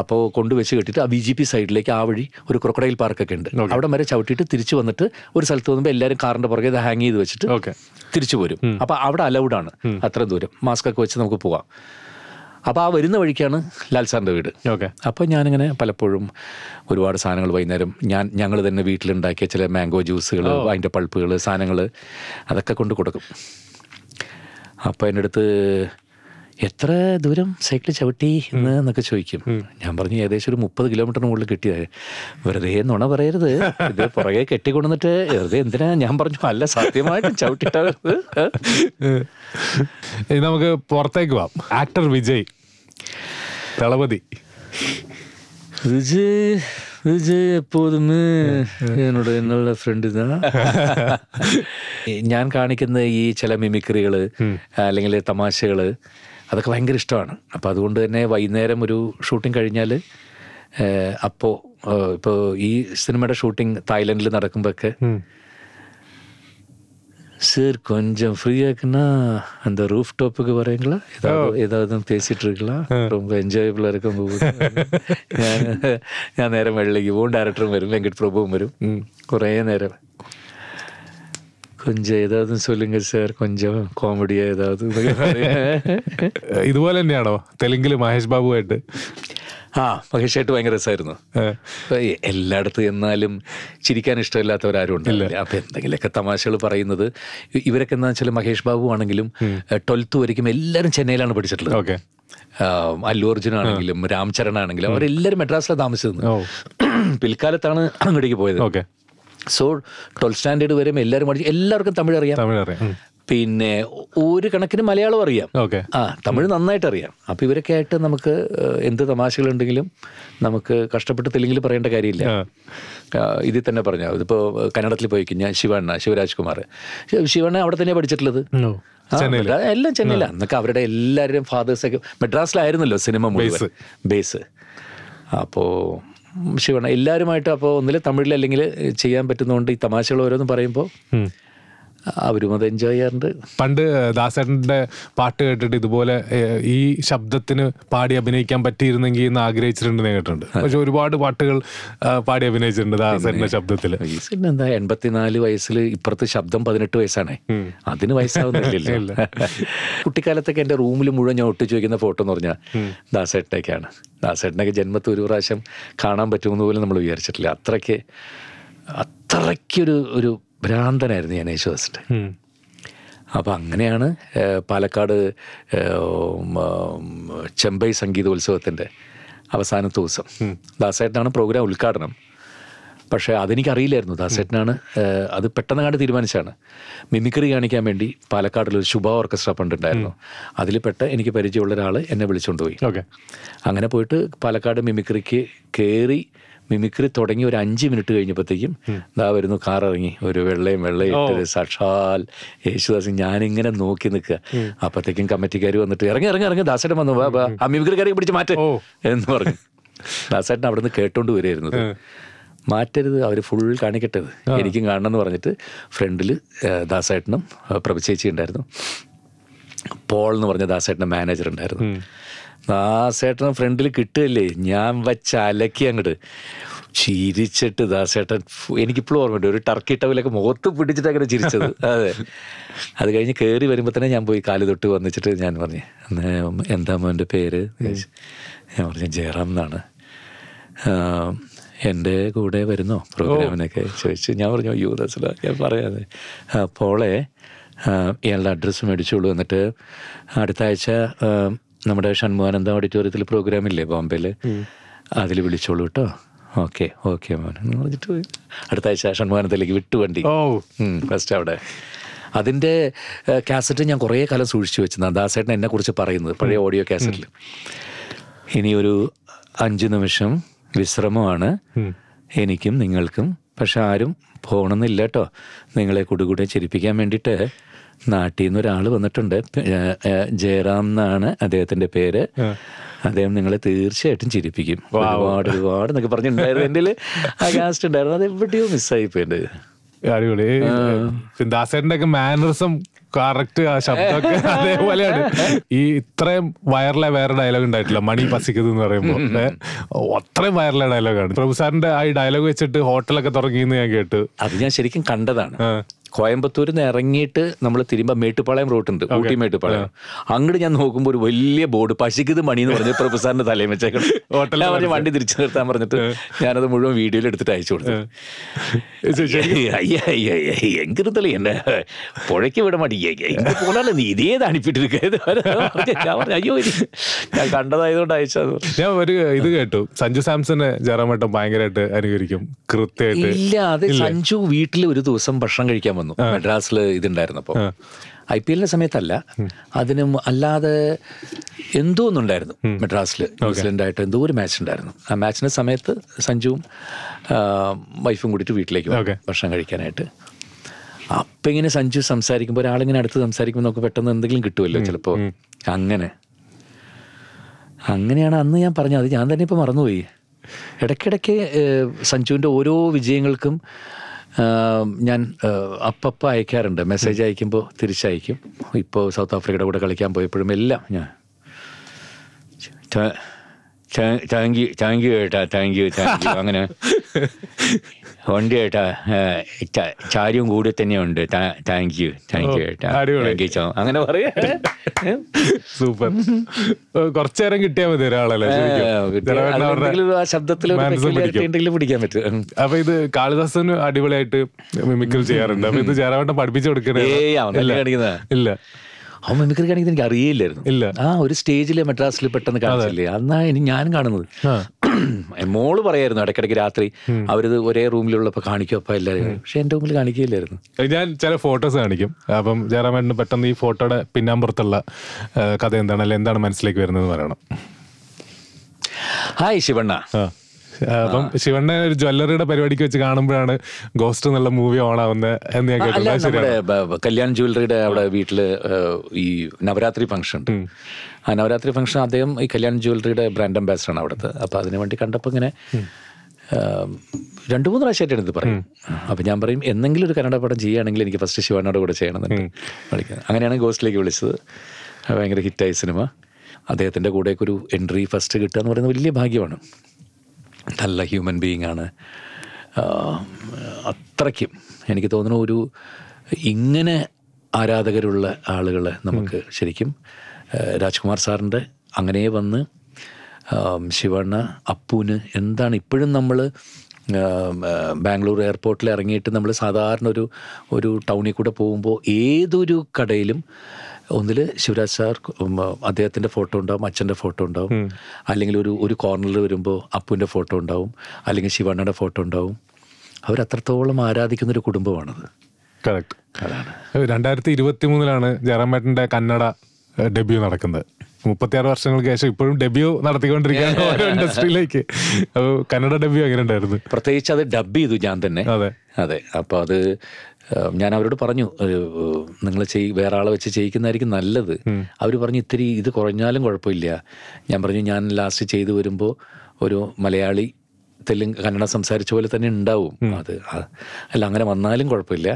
അപ്പോൾ കൊണ്ടുവച്ച് കെട്ടിയിട്ട് ആ ബി ജി പി സൈഡിലേക്ക് ആ വഴി ഒരു ക്രൊക്കഡൈൽ പാർക്കൊക്കെ ഉണ്ട് അവിടെ വരെ ചവിട്ടിയിട്ട് തിരിച്ചു വന്നിട്ട് ഒരു സ്ഥലത്ത് വന്നുമ്പോൾ എല്ലാവരും കാറിന്റെ പുറകെ ഇത് ഹാങ് ചെയ്ത് വെച്ചിട്ട് തിരിച്ചു പോരും അപ്പോൾ അവിടെ അലൗഡാണ് അത്ര ദൂരം മാസ്ക് ഒക്കെ വെച്ച് നമുക്ക് പോകാം അപ്പോൾ ആ വരുന്ന വഴിക്കാണ് ലാൽ സാറിൻ്റെ വീട് ഓക്കെ അപ്പോൾ ഞാനിങ്ങനെ പലപ്പോഴും ഒരുപാട് സാധനങ്ങൾ വൈകുന്നേരം ഞാൻ ഞങ്ങൾ തന്നെ വീട്ടിലുണ്ടാക്കിയ ചില മാംഗോ ജ്യൂസുകൾ അതിൻ്റെ പൾപ്പുകൾ സാധനങ്ങൾ അതൊക്കെ കൊണ്ട് കൊടുക്കും അപ്പോൾ എൻ്റെ അടുത്ത് എത്ര ദൂരം സൈക്കിൾ ചവിട്ടി എന്ന് എന്നൊക്കെ ചോദിക്കും ഞാൻ പറഞ്ഞു ഏകദേശം ഒരു മുപ്പത് കിലോമീറ്ററിന് മുകളിൽ കിട്ടിയത് വെറുതെ നുണ പറയരുത് ഇത് പുറകെ കെട്ടിക്കൊണ്ടുവന്നിട്ട് വെറുതെ എന്തിനാ ഞാൻ പറഞ്ഞു അല്ല സത്യമായിട്ടും ചവിട്ടിട്ടത് നമുക്ക് പുറത്തേക്ക് പോവാം ആക്ടർ വിജയ് തളപതി വിജയ് விஜய் எப்போதுமே என்னோட நல்ல ഫ്രണ്ട് ഞാൻ കാണിക്കുന്ന ഈ ചില മിമിക്രികൾ അല്ലെങ്കിൽ തമാശകള് അതൊക്കെ ഭയങ്കര ഇഷ്ടമാണ് അപ്പോൾ അതുകൊണ്ട് തന്നെ വൈകുന്നേരം ഒരു ഷൂട്ടിംഗ് കഴിഞ്ഞാൽ അപ്പോൾ ഇപ്പോൾ ഈ സിനിമയുടെ ഷൂട്ടിംഗ് തായ്ലൻഡിൽ നടക്കുമ്പോഴൊക്കെ സർ கொஞ்சம் ഫ്രീ அந்த ரூஃப் റൂഫ് வரீங்களா ஏதாவது ஏதாவது பேசிட்டு இருக்கலாம் ரொம்ப എൻജോയബിൾ இருக்கும் [LAUGHS] ഞാൻ ഞാൻ നേരം വെള്ളിലേക്ക് പോകും ഡയറക്ടറും വരും വെങ്കട് പ്രഭുവും വരും കുറേ നേരം കൊഞ്ചം ஏதாவது சொல்லுங்க സാർ കൊഞ്ചം കോമഡി ഏതാവത് ഇതുപോലെ തന്നെയാണോ തെലുങ്കിൽ മഹേഷ് ബാബുവായിട്ട് ആ മഹേഷായിട്ട് ഭയങ്കര രസമായിരുന്നു എല്ലായിടത്തും എന്നാലും ചിരിക്കാൻ ഇഷ്ടമില്ലാത്തവരാരും ഉണ്ടല്ലോ അപ്പം എന്തെങ്കിലുമൊക്കെ തമാശകൾ പറയുന്നത് ഇവരൊക്കെ എന്താ വെച്ചാൽ മഹേഷ് ബാബു ആണെങ്കിലും ട്വൽത്ത് വരയ്ക്കും എല്ലാവരും ചെന്നൈയിലാണ് പഠിച്ചിട്ടുള്ളത് ഓക്കെ അല്ലു അർജുൻ ആണെങ്കിലും രാംചരൺ ആണെങ്കിലും അവരെല്ലാവരും മെഡ്രാസിലാണ് താമസിച്ചത് പിൽക്കാലത്താണ് അങ്ങോട്ടേക്ക് പോയത് ഓക്കെ സോ ട്വൽത്ത് സ്റ്റാൻഡേർഡ് വരെയും എല്ലാവരും പഠിച്ചു എല്ലാവർക്കും തമിഴ് അറിയാം അറിയാം പിന്നെ ഒരു കണക്കിന് മലയാളം അറിയാം ആ തമിഴ് നന്നായിട്ട് അറിയാം അപ്പോൾ ഇവരൊക്കെ ആയിട്ട് നമുക്ക് എന്ത് തമാശകളുണ്ടെങ്കിലും നമുക്ക് കഷ്ടപ്പെട്ട് തെലുങ്കിൽ പറയേണ്ട കാര്യമില്ല ഇതിൽ തന്നെ പറഞ്ഞു ഇതിപ്പോൾ കന്നഡത്തിൽ പോയി കഴിഞ്ഞാൽ ശിവണ്ണ ശിവരാജ് കുമാർ ശിവണ്ണ അവിടെ തന്നെ പഠിച്ചിട്ടുള്ളത് എല്ലാം ചെന്നൈയിലാണ് എന്നൊക്കെ അവരുടെ എല്ലാവരുടെയും ഫാദേഴ്സൊക്കെ മെഡ്രാസിലായിരുന്നല്ലോ സിനിമ മുഴുവൻ ബേസ് അപ്പോൾ ശിവണ എല്ലാവരുമായിട്ട് അപ്പോൾ ഒന്നിൽ തമിഴിൽ അല്ലെങ്കിൽ ചെയ്യാൻ പറ്റുന്നതുകൊണ്ട് ഈ തമാശകൾ ഓരോന്നും പറയുമ്പോൾ അവരും അത് എൻജോയ് ചെയ്യാറുണ്ട് പണ്ട് ദാസേട്ടൻ്റെ പാട്ട് കേട്ടിട്ട് ഇതുപോലെ ഈ ശബ്ദത്തിന് പാടി അഭിനയിക്കാൻ പറ്റിയിരുന്നെങ്കിൽ എന്ന് ആഗ്രഹിച്ചിട്ടുണ്ടെന്ന് കേട്ടിട്ടുണ്ട് പക്ഷെ ഒരുപാട് പാട്ടുകൾ പാടി അഭിനയിച്ചിട്ടുണ്ട് ദാസേട്ടൻ്റെ ശബ്ദത്തിൽ എന്താ എൺപത്തിനാല് വയസ്സിൽ ഇപ്പുറത്ത് ശബ്ദം പതിനെട്ട് വയസ്സാണേ അതിന് വയസ്സാവുന്നില്ല കുട്ടിക്കാലത്തൊക്കെ എൻ്റെ റൂമിൽ മുഴുവൻ ഞാൻ ഒട്ടിച്ചു വയ്ക്കുന്ന ഫോട്ടോ എന്ന് പറഞ്ഞാൽ ദാസേട്ടനൊക്കെയാണ് ദാസേട്ടനൊക്കെ ജന്മത്തിൽ ഒരു പ്രാവശ്യം കാണാൻ പറ്റുമെന്ന് പോലും നമ്മൾ വിചാരിച്ചിട്ടില്ല അത്രയ്ക്ക് അത്രയ്ക്കൊരു ഒരു ഭ്രാന്തനായിരുന്നു ഞാൻ യേശുദാസിൻ്റെ അപ്പോൾ അങ്ങനെയാണ് പാലക്കാട് ചെമ്പൈ സംഗീതോത്സവത്തിൻ്റെ അവസാനത്തെ ദിവസം ദാസേട്ടനാണ് പ്രോഗ്രാം ഉദ്ഘാടനം പക്ഷേ അതെനിക്കറിയില്ലായിരുന്നു ദാസേട്ടനാണ് അത് പെട്ടെന്ന് കണ്ട് തീരുമാനിച്ചാണ് മിമിക്രി കാണിക്കാൻ വേണ്ടി ഒരു ശുഭ ഓർക്കസ്ട്ര പണ്ടുണ്ടായിരുന്നു അതിൽ പെട്ട എനിക്ക് പരിചയമുള്ള ഒരാൾ എന്നെ വിളിച്ചുകൊണ്ടുപോയി അങ്ങനെ പോയിട്ട് പാലക്കാട് മിമിക്രിക്ക് കയറി മിമിക്രി തുടങ്ങി ഒരു അഞ്ച് മിനിറ്റ് കഴിഞ്ഞപ്പോഴത്തേക്കും ഇതാ വരുന്നു കാർ ഇറങ്ങി ഒരു വെള്ളയും വെള്ളയിട്ട് സാക്ഷാൽ യേശുദാസ് ഞാനിങ്ങനെ നോക്കി നിൽക്കുക അപ്പോഴത്തേക്കും കമ്മിറ്റിക്കാർ വന്നിട്ട് ഇറങ്ങി ഇറങ്ങി ഇറങ്ങി ദാസേട്ടൻ വന്നു ആ മിമിക്രിക്കാരെ പിടിച്ച് മാറ്റ് എന്ന് പറഞ്ഞു ദാസേട്ടൻ അവിടുന്ന് കേട്ടോണ്ട് വരുമായിരുന്നു മാറ്റരുത് അവർ ഫുൾ കാണിക്കട്ടത് എനിക്കും കാണണം എന്ന് പറഞ്ഞിട്ട് ഫ്രണ്ടിൽ ദാസേട്ടനും പ്രഭചേച്ചി ഉണ്ടായിരുന്നു പോൾ എന്ന് പറഞ്ഞ ദാസേട്ടൻ്റെ മാനേജർ ഉണ്ടായിരുന്നു ആ ദാസേട്ടൻ ഫ്രണ്ടിൽ കിട്ടുകയല്ലേ ഞാൻ വച്ച അലക്കി അങ്ങോട്ട് ചിരിച്ചിട്ട് ദാസേട്ടൻ എനിക്കിപ്പോഴും ഓർമ്മയുണ്ട് ഒരു ടർക്കി ടവലൊക്കെ മുഖത്ത് പിടിച്ചിട്ട് അങ്ങനെ ചിരിച്ചത് [LAUGHS] അതെ അത് കഴിഞ്ഞ് കയറി വരുമ്പോൾ തന്നെ ഞാൻ പോയി കാല് തൊട്ട് വന്നിച്ചിട്ട് ഞാൻ പറഞ്ഞു എന്താ മോൻ്റെ പേര് ഞാൻ പറഞ്ഞു ജയറാം എന്നാണ് എൻ്റെ കൂടെ വരുന്നോ പ്രോഗ്രാമിനൊക്കെ ചോദിച്ചു ഞാൻ പറഞ്ഞു അയ്യോ ഞാൻ പറയാതെ അപ്പോളെ ഇയാളുടെ അഡ്രസ്സ് മേടിച്ചോളൂ എന്നിട്ട് അടുത്ത ആഴ്ച നമ്മുടെ ഷൺമുഖാനന്ദ ഓഡിറ്റോറിയത്തിൽ പ്രോഗ്രാം ഇല്ലേ ബോംബെയിൽ അതിൽ വിളിച്ചോളൂ കേട്ടോ ഓക്കെ ഓക്കെ പറഞ്ഞിട്ട് അടുത്ത ആഴ്ച ഷൺമുഖാനന്ദയിലേക്ക് വിട്ടു വണ്ടി ഓ ഫസ്റ്റ് അവിടെ അതിൻ്റെ കാസറ്റ് ഞാൻ കുറേ കാലം സൂക്ഷിച്ചു വെച്ചിരുന്ന ദാസേട്ടൻ കുറിച്ച് പറയുന്നത് പഴയ ഓഡിയോ കാസറ്റിൽ ഇനി ഒരു അഞ്ച് നിമിഷം വിശ്രമമാണ് എനിക്കും നിങ്ങൾക്കും പക്ഷെ ആരും പോകണമെന്നില്ല കേട്ടോ നിങ്ങളെ കൂടുകൂടെ ചിരിപ്പിക്കാൻ വേണ്ടിയിട്ട് നാട്ടിൽ നിന്ന് ഒരാൾ വന്നിട്ടുണ്ട് ജയറാം എന്നാണ് അദ്ദേഹത്തിന്റെ പേര് അദ്ദേഹം നിങ്ങളെ തീർച്ചയായിട്ടും ചിരിപ്പിക്കും ഒരുപാട് ഒരുപാട് എന്നൊക്കെ പറഞ്ഞിട്ടുണ്ടായിരുന്നു എൻ്റെ ആ കാസ്റ്റ് ഉണ്ടായിരുന്നു അത് എവിടെയോ മിസ്സായി പോയിട്ട് മാനറിസം കറക്റ്റ് ആ ശബ്ദമൊക്കെ [LAUGHS] അതേപോലെയാണ് ഈ ഇത്രയും വയറിലെ വേറെ ഡയലോഗ് ഉണ്ടായിട്ടില്ല മണി പസിക്കത് എന്ന് പറയുമ്പോൾ അത്രയും വയറിലെ ഡയലോഗാണ് പ്രഭു സാറിന്റെ ആ ഡയലോഗ് വെച്ചിട്ട് ഹോട്ടലൊക്കെ തുടങ്ങിയെന്ന് ഞാൻ കേട്ടു അത് ഞാൻ ശരിക്കും കണ്ടതാണ് കോയമ്പത്തൂരിൽ നിന്ന് ഇറങ്ങിയിട്ട് നമ്മൾ തിരുമ്പ മേട്ടുപാളയം റോട്ടുണ്ട് ഊട്ടി മേട്ടുപാളയം അങ്ങോട്ട് ഞാൻ നോക്കുമ്പോൾ ഒരു വലിയ ബോർഡ് പശിക്കത് മണി എന്ന് പറഞ്ഞ് പ്രൊഫസറിന്റെ തലയും വെച്ചേക്കണം ഹോട്ടലിൽ പറഞ്ഞ് വണ്ടി തിരിച്ചു നിർത്താൻ പറഞ്ഞിട്ട് ഞാനത് മുഴുവൻ വീഡിയോയിൽ എടുത്തിട്ട് അയച്ചു കൊടുത്തു എങ്കിരുത്തല്ലേ എന്നെ പുഴയ്ക്ക് വിട മാട്ടിക്കോളാണ് നീ ഇതേ തണിപ്പിട്ടിരിക്കുക അയ്യോ ഞാൻ കണ്ടതായതുകൊണ്ട് അയച്ചത് ഞാൻ ഒരു ഇത് കേട്ടു സഞ്ജു സാംസനെ ജയറാമേട്ടൻ ഭയങ്കരമായിട്ട് അനുകരിക്കും കൃത്യമായിട്ട് ഇല്ല അത് സഞ്ജു വീട്ടിൽ ഒരു ദിവസം ഭക്ഷണം കഴിക്കാൻ വന്നു ഇതുണ്ടായിരുന്നു ഇതുണ്ടായിരുന്നപ്പോൾ ഐ പി എല്ലിൻ്റെ സമയത്തല്ല അതിനും അല്ലാതെ എന്തോ ഒന്നുണ്ടായിരുന്നു മെഡ്രാസിൽ ന്യൂസിലൻഡായിട്ട് എന്തോ ഒരു മാച്ച് ഉണ്ടായിരുന്നു ആ മാച്ചിൻ്റെ സമയത്ത് സഞ്ജുവും വൈഫും കൂടിയിട്ട് വീട്ടിലേക്ക് ഭക്ഷണം കഴിക്കാനായിട്ട് അപ്പം ഇങ്ങനെ സഞ്ജു സംസാരിക്കുമ്പോൾ ഒരാളിങ്ങനെ അടുത്ത് സംസാരിക്കുമ്പോൾ നമുക്ക് പെട്ടെന്ന് എന്തെങ്കിലും കിട്ടുമല്ലോ ചിലപ്പോൾ അങ്ങനെ അങ്ങനെയാണ് അന്ന് ഞാൻ പറഞ്ഞത് അത് ഞാൻ തന്നെ ഇപ്പോൾ മറന്നുപോയി ഇടയ്ക്കിടയ്ക്ക് സഞ്ജുവിൻ്റെ ഓരോ വിജയങ്ങൾക്കും ഞാൻ അപ്പപ്പ അയക്കാറുണ്ട് മെസ്സേജ് അയക്കുമ്പോൾ തിരിച്ചയക്കും ഇപ്പോൾ സൗത്ത് ആഫ്രിക്കയുടെ കൂടെ കളിക്കാൻ പോയപ്പോഴും എല്ലാം ഞാൻ താങ്ക് യു താങ്ക് യു ഏട്ടാ താങ്ക് യു താങ്ക് യു അങ്ങനെ [LAUGHS] ഉണ്ട് ചേട്ടാ ചാരിയും കൂടെ തന്നെയുണ്ട് താങ്ക് യു താങ്ക് യു ചേട്ടാ അങ്ങനെ പറയാ [LAUGHS] സൂപ്പർ കുറച്ചേരം കിട്ടിയാൽ മതി ഒരാളല്ലേ ആ ശബ്ദത്തിൽ പിടിക്കാൻ പറ്റും അപ്പൊ ഇത് കാളിദാസൻ അടിപൊളിയായിട്ട് മിമിക്രി ചെയ്യാറുണ്ട് അപ്പൊ ഇത് ജയറാവേട്ടൻ പഠിപ്പിച്ചു കൊടുക്കണേ ഇല്ല അവൻ മിമിക്രി കാണിക്കുന്നത് എനിക്ക് അറിയില്ലായിരുന്നു ഇല്ല ആ ഒരു സ്റ്റേജിലെ മദ്രാസിൽ പെട്ടെന്ന് കാണിച്ചില്ലേ അന്നാ ഇനി ഞാനും കാണുന്നത് [CLEARS THROAT] മോള് പറയായിരുന്നു ഇടയ്ക്കിടയ്ക്ക് രാത്രി അവരത് ഒരേ റൂമിലുള്ളപ്പോൾ കാണിക്കും അപ്പൊ എല്ലാവരും പക്ഷെ എന്റെ റൂമിൽ കാണിക്കില്ലായിരുന്നു ഞാൻ ചില ഫോട്ടോസ് കാണിക്കും അപ്പം ജയറാമേട്ടന് പെട്ടെന്ന് ഈ ഫോട്ടോയുടെ പിന്നാമ്പുറത്തുള്ള കഥ എന്താണ് അല്ലെ എന്താണ് മനസ്സിലേക്ക് വരുന്നത് പറയണം ഹായ് ശിവണ്ണ അപ്പം ശിവണ്ണ ഒരു ജ്വല്ലറിയുടെ പരിപാടിക്ക് വെച്ച് കാണുമ്പോഴാണ് ഗോസ്റ്റ് എന്നുള്ള മൂവി ഓൺ ആവുന്നത് എന്ന് ഞാൻ കേട്ടിട്ടുണ്ട് കല്യാൺ ജ്വല്ലറിയുടെ അവിടെ വീട്ടില് ഈ നവരാത്രി ഫംഗ്ഷൻ ഉണ്ട് ആ നവരാത്രി ഫംഗ്ഷൻ അദ്ദേഹം ഈ കല്യാൺ ജ്വല്ലറിയുടെ ബ്രാൻഡ് അംബാസിഡർ ആണ് അവിടുത്തെ അപ്പോൾ അതിനു വേണ്ടി കണ്ടപ്പോൾ ഇങ്ങനെ രണ്ട് മൂന്ന് പ്രാവശ്യമായിട്ട് എടുത്ത് പറയും അപ്പൊ ഞാൻ പറയും എന്തെങ്കിലും ഒരു കന്നഡ പടം ചെയ്യുകയാണെങ്കിൽ എനിക്ക് ഫസ്റ്റ് ശിവനോട് കൂടെ ചെയ്യണം അങ്ങനെയാണ് ഗോസ്റ്റിലേക്ക് വിളിച്ചത് ഭയങ്കര ഹിറ്റായ സിനിമ അദ്ദേഹത്തിന്റെ കൂടെയൊക്കെ ഒരു എൻട്രി ഫസ്റ്റ് കിട്ടുക എന്ന് പറയുന്നത് വലിയ ഭാഗ്യമാണ് നല്ല ഹ്യൂമൻ ബീയിങ് ആണ് അത്രയ്ക്കും എനിക്ക് തോന്നുന്നു ഒരു ഇങ്ങനെ ആരാധകരുള്ള ആളുകൾ നമുക്ക് ശരിക്കും രാജ്കുമാർ സാറിൻ്റെ അങ്ങനെ വന്ന് ശിവണ്ണ അപ്പൂന് എന്താണ് ഇപ്പോഴും നമ്മൾ ബാംഗ്ലൂർ എയർപോർട്ടിൽ ഇറങ്ങിയിട്ട് നമ്മൾ സാധാരണ ഒരു ഒരു ടൗണിൽ കൂടെ പോകുമ്പോൾ ഏതൊരു കടയിലും ഒന്നില് ശിവരാജ് സാർ അദ്ദേഹത്തിന്റെ ഫോട്ടോ ഉണ്ടാവും അച്ഛന്റെ ഫോട്ടോ ഉണ്ടാവും അല്ലെങ്കിൽ ഒരു ഒരു കോർണറിൽ വരുമ്പോൾ അപ്പുവിന്റെ ഫോട്ടോ ഉണ്ടാവും അല്ലെങ്കിൽ ശിവണ്ണയുടെ ഫോട്ടോ ഉണ്ടാവും അവരത്രത്തോളം ഒരു കുടുംബമാണത് രണ്ടായിരത്തി ഇരുപത്തി മൂന്നിലാണ് ജയറാമേട്ടന്റെ കന്നഡ ഡെബ്യൂ നടക്കുന്നത് മുപ്പത്തിയാറ് വർഷങ്ങൾക്ക് ശേഷം ഇപ്പോഴും ഡെബ്യൂ നടത്തിക്കൊണ്ടിരിക്കുകയാണ് [LAUGHS] ഓരോ ഇൻഡസ്ട്രിയിലേക്ക് അപ്പോൾ കന്നഡ ഡെബ്യൂ എങ്ങനെ ഉണ്ടായിരുന്നു പ്രത്യേകിച്ച് അത് ഡബ് ചെയ്തു ഞാൻ തന്നെ അതെ അതെ അപ്പോൾ അത് ഞാൻ അവരോട് പറഞ്ഞു നിങ്ങൾ ചെയ് വേറെ ആളെ വെച്ച് ചെയ്യിക്കുന്നതായിരിക്കും നല്ലത് അവർ പറഞ്ഞു ഇത്തിരി ഇത് കുറഞ്ഞാലും കുഴപ്പമില്ല ഞാൻ പറഞ്ഞു ഞാൻ ലാസ്റ്റ് ചെയ്തു വരുമ്പോൾ ഒരു മലയാളി തെലുങ്ക് കന്നഡ സംസാരിച്ച പോലെ തന്നെ ഉണ്ടാവും അത് അല്ല അങ്ങനെ വന്നാലും കുഴപ്പമില്ല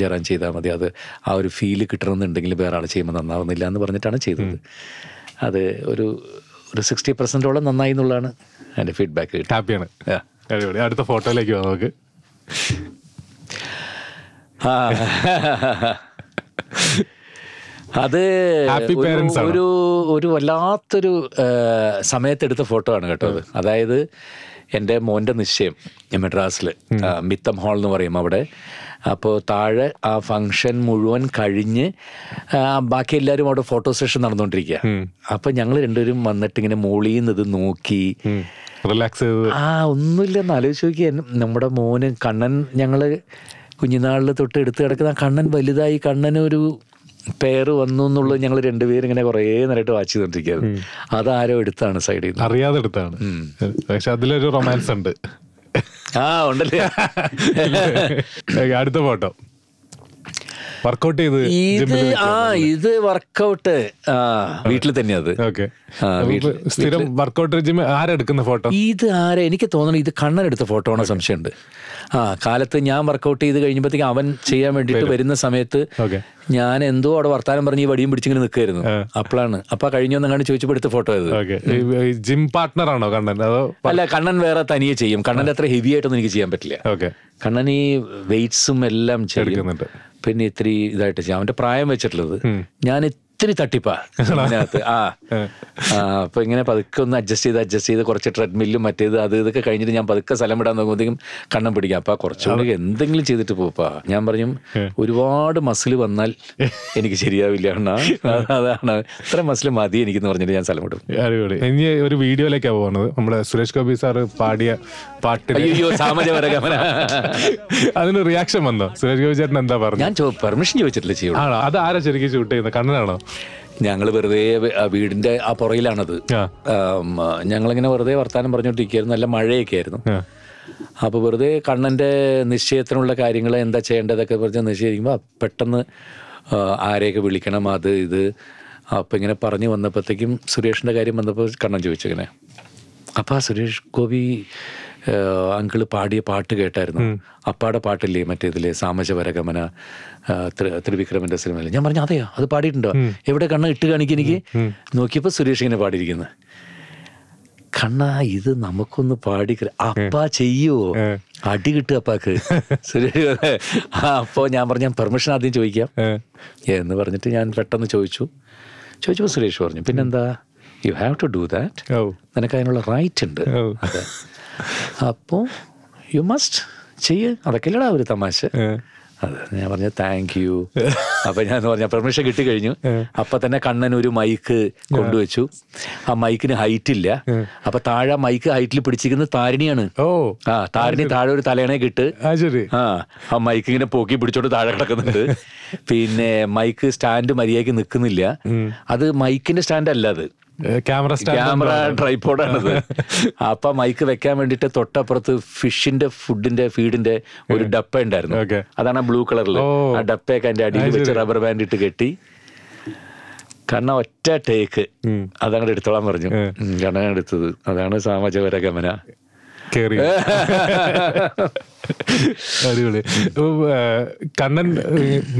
ജയറാൻ ചെയ്താൽ മതി അത് ആ ഒരു ഫീല് കിട്ടണമെന്നുണ്ടെങ്കിൽ വേറെ ആളെ ചെയ്യുമ്പോൾ നന്നാവുന്നില്ല എന്ന് പറഞ്ഞിട്ടാണ് ചെയ്തത് അത് ഒരു ഒരു സിക്സ്റ്റി പെർസെൻറ്റോളം നന്നായി എന്നുള്ളതാണ് എൻ്റെ ഫീഡ്ബാക്ക് ഹാപ്പിയാണ് അടുത്ത ഫോട്ടോയിലേക്ക് നമുക്ക് അത് ഒരു ഒരു വല്ലാത്തൊരു സമയത്തെടുത്ത ഫോട്ടോ ആണ് കേട്ടോ അത് അതായത് എൻ്റെ മോൻ്റെ നിശ്ചയം മെഡ്രാസിൽ മിത്തം ഹാൾ എന്ന് പറയും അവിടെ അപ്പോൾ താഴെ ആ ഫങ്ഷൻ മുഴുവൻ കഴിഞ്ഞ് ബാക്കി എല്ലാവരും അവിടെ ഫോട്ടോ സെഷൻ നടന്നുകൊണ്ടിരിക്കുക അപ്പോൾ ഞങ്ങൾ രണ്ടുപേരും വന്നിട്ട് ഇങ്ങനെ ഇത് നോക്കി റിലാക്സ് ആ ഒന്നുമില്ലെന്ന് ആലോചിച്ച് നോക്കി നമ്മുടെ മോന് കണ്ണൻ ഞങ്ങൾ കുഞ്ഞിനാളിൽ തൊട്ട് എടുത്ത് കിടക്കുന്ന കണ്ണൻ വലുതായി കണ്ണനൊരു പേര് വന്നു എന്നുള്ളത് ഞങ്ങൾ രണ്ടുപേരും ഇങ്ങനെ കുറേ നേരമായിട്ട് വാച്ച് അത് അതാരോ എടുത്താണ് സൈഡിൽ നിന്ന് അറിയാതെ എടുത്താണ് പക്ഷെ അതിലൊരു റൊമാൻസ് ഉണ്ട് ആ ഉണ്ടല്ലേ [LAUGHS] അടുത്ത ഫോട്ടോ വർക്കൗട്ട് ചെയ്ത് ഇത് ആ ഇത് വർക്കൗട്ട് ആ വീട്ടിൽ തന്നെയാ അത് സ്ഥിരം വർക്കൗട്ട് ജിം ആരെടുക്കുന്ന ഫോട്ടോ ഇത് ആരെ എനിക്ക് തോന്നണം ഇത് കണ്ണൻ എടുത്ത ഫോട്ടോ ആണ് സംശയമുണ്ട് ആ കാലത്ത് ഞാൻ വർക്കൗട്ട് ചെയ്ത് കഴിഞ്ഞപ്പോഴത്തേക്ക് അവൻ ചെയ്യാൻ വേണ്ടിട്ട് വരുന്ന സമയത്ത് ഞാൻ എന്തോ അവിടെ വർത്താനം പറഞ്ഞ് ഈ വടിയും പിടിച്ചിങ്ങനെ നിൽക്കുമായിരുന്നു അപ്പോഴാണ് അപ്പൊ കഴിഞ്ഞൊന്നങ്ങാണ്ട് ചോദിച്ചപ്പോൾ എടുത്ത ഫോട്ടോ ഇത് ജിം പാർട്ണർ ആണോ കണ്ണൻ അതോ അല്ല കണ്ണൻ വേറെ തനിയെ ചെയ്യും കണ്ണൻ അത്ര ഹെവി ആയിട്ടൊന്നും എനിക്ക് ചെയ്യാൻ പറ്റില്ല കണ്ണൻ ഈ വെയിറ്റ്സും എല്ലാം ചെയ്യുന്നുണ്ട് പിന്നെ ഇത്തിരി ഇതായിട്ട് ചെയ്യാം അവൻ്റെ പ്രായം വെച്ചിട്ടുള്ളത് ഞാൻ ഒത്തിരി തട്ടിപ്പാ അതിനകത്ത് ആ അപ്പൊ ഇങ്ങനെ പതുക്കെ ഒന്ന് അഡ്ജസ്റ്റ് ചെയ്ത് അഡ്ജസ്റ്റ് ചെയ്ത് കുറച്ച് ട്രെഡ്മില്ലും മറ്റേത് അത് ഇതൊക്കെ കഴിഞ്ഞിട്ട് ഞാൻ പതുക്കെ സ്ഥലം വിടാൻ നോക്കുമ്പോഴത്തേക്കും കണ്ണം പിടിക്കാം അപ്പൊ കുറച്ചുകൂടി എന്തെങ്കിലും ചെയ്തിട്ട് പോപ്പാ ഞാൻ പറഞ്ഞു ഒരുപാട് മസിൽ വന്നാൽ എനിക്ക് ശരിയാവില്ല അതാണ് ഇത്ര മസിൽ മതി എനിക്കെന്ന് പറഞ്ഞിട്ട് ഞാൻ സ്ഥലം വിടും ഇനി ഒരു വീഡിയോയിലേക്കാണ് പോകുന്നത് നമ്മുടെ സുരേഷ് ഗോപി സാർ പാടിയ പാട്ട് അതിന് റിയാക്ഷൻ വന്നോ സുരേഷ് ഗോപി ചേട്ടൻ എന്താ പറഞ്ഞു ഞാൻ പെർമിഷൻ ചോദിച്ചിട്ടില്ല ചെയ്യും അത് ആരാ ശരിക്കും ഷൂട്ട് ചെയ്യുന്നത് കണ്ണനാണോ ഞങ്ങൾ വെറുതെ ആ വീടിന്റെ ആ പുറയിലാണത് ഞങ്ങളിങ്ങനെ വെറുതെ വർത്താനം പറഞ്ഞുകൊണ്ടിരിക്കുകയായിരുന്നു നല്ല മഴയൊക്കെ ആയിരുന്നു അപ്പോൾ വെറുതെ കണ്ണൻ്റെ നിശ്ചയത്തിനുള്ള കാര്യങ്ങൾ എന്താ ചെയ്യേണ്ടതൊക്കെ പറഞ്ഞ് നിശ്ചയിക്കുമ്പോൾ പെട്ടെന്ന് ആരെയൊക്കെ വിളിക്കണം അത് ഇത് അപ്പം ഇങ്ങനെ പറഞ്ഞു വന്നപ്പോഴത്തേക്കും സുരേഷിൻ്റെ കാര്യം വന്നപ്പോൾ കണ്ണൻ ചോദിച്ചു ഇങ്ങനെ അപ്പോൾ ആ സുരേഷ് ഗോപി അങ്കിൾ പാടിയ പാട്ട് കേട്ടായിരുന്നു അപ്പാടെ പാട്ടില്ലേ മറ്റേതിലെ സാമജപരഗമന ത്രിവിക്രമന്റെ സിനിമയിലെ ഞാൻ പറഞ്ഞു അതെയോ അത് പാടിയിട്ടുണ്ടോ എവിടെ കണ്ണ ഇട്ട് കാണിക്കും എനിക്ക് നോക്കിയപ്പോൾ സുരേഷ് ഇങ്ങനെ പാടിയിരിക്കുന്നത് കണ്ണാ ഇത് നമുക്കൊന്ന് പാടി അപ്പ ചെയ്യുവോ അടി കിട്ടുക അപ്പാക്ക് [LAUGHS] അപ്പോ ഞാൻ പറഞ്ഞു ഞാൻ പെർമിഷൻ ആദ്യം ചോദിക്കാം എന്ന് പറഞ്ഞിട്ട് ഞാൻ പെട്ടെന്ന് ചോദിച്ചു ചോദിച്ചപ്പോൾ സുരേഷ് പറഞ്ഞു പിന്നെന്താ you have to do that നിനക്ക് അതിനുള്ള റൈറ്റ് ഉണ്ട് അപ്പോൾ യു മസ്റ്റ് ചെയ്യ് അതൊക്കെയല്ലടാ ഒരു തമാശ അത് ഞാൻ പറഞ്ഞ താങ്ക് യു അപ്പൊ ഞാൻ പറഞ്ഞ പെർമിഷൻ കിട്ടി കഴിഞ്ഞു അപ്പൊ തന്നെ കണ്ണൻ ഒരു മൈക്ക് കൊണ്ടുവച്ചു ആ മൈക്കിന് ഹൈറ്റ് ഇല്ല അപ്പൊ താഴെ മൈക്ക് ഹൈറ്റിൽ പിടിച്ചിരിക്കുന്നത് താരിണിയാണ് ഓ ആ താരിണി താഴെ ഒരു തലേണേ കിട്ട് ആ ആ മൈക്ക് ഇങ്ങനെ പോക്കി പിടിച്ചോണ്ട് താഴെ കിടക്കുന്നുണ്ട് [LAUGHS] പിന്നെ മൈക്ക് സ്റ്റാൻഡ് മര്യാദയ്ക്ക് നിൽക്കുന്നില്ല അത് മൈക്കിന്റെ സ്റ്റാൻഡ് അല്ല അത് ക്യാമറ ക്യാമറ ട്രൈപോഡാണത് അപ്പൊ മൈക്ക് വെക്കാൻ വേണ്ടിട്ട് തൊട്ടപ്പുറത്ത് ഫിഷിന്റെ ഫുഡിന്റെ ഫീഡിന്റെ ഒരു ഡപ്പ ഉണ്ടായിരുന്നു അതാണ് ബ്ലൂ കളറിൽ ആ ഡപ്പയൊക്കെ അതിന്റെ അടിയിൽ വെച്ച് റബ്ബർ ബാൻഡ് ഇട്ട് കെട്ടി കാരണം ഒറ്റ ടേക്ക് അതങ്ങോട്ട് എടുത്തോളാൻ പറഞ്ഞു കണ്ണ എടുത്തത് അതാണ് സാമാജിക വരഗമന കയറി അടിപൊളി കണ്ണൻ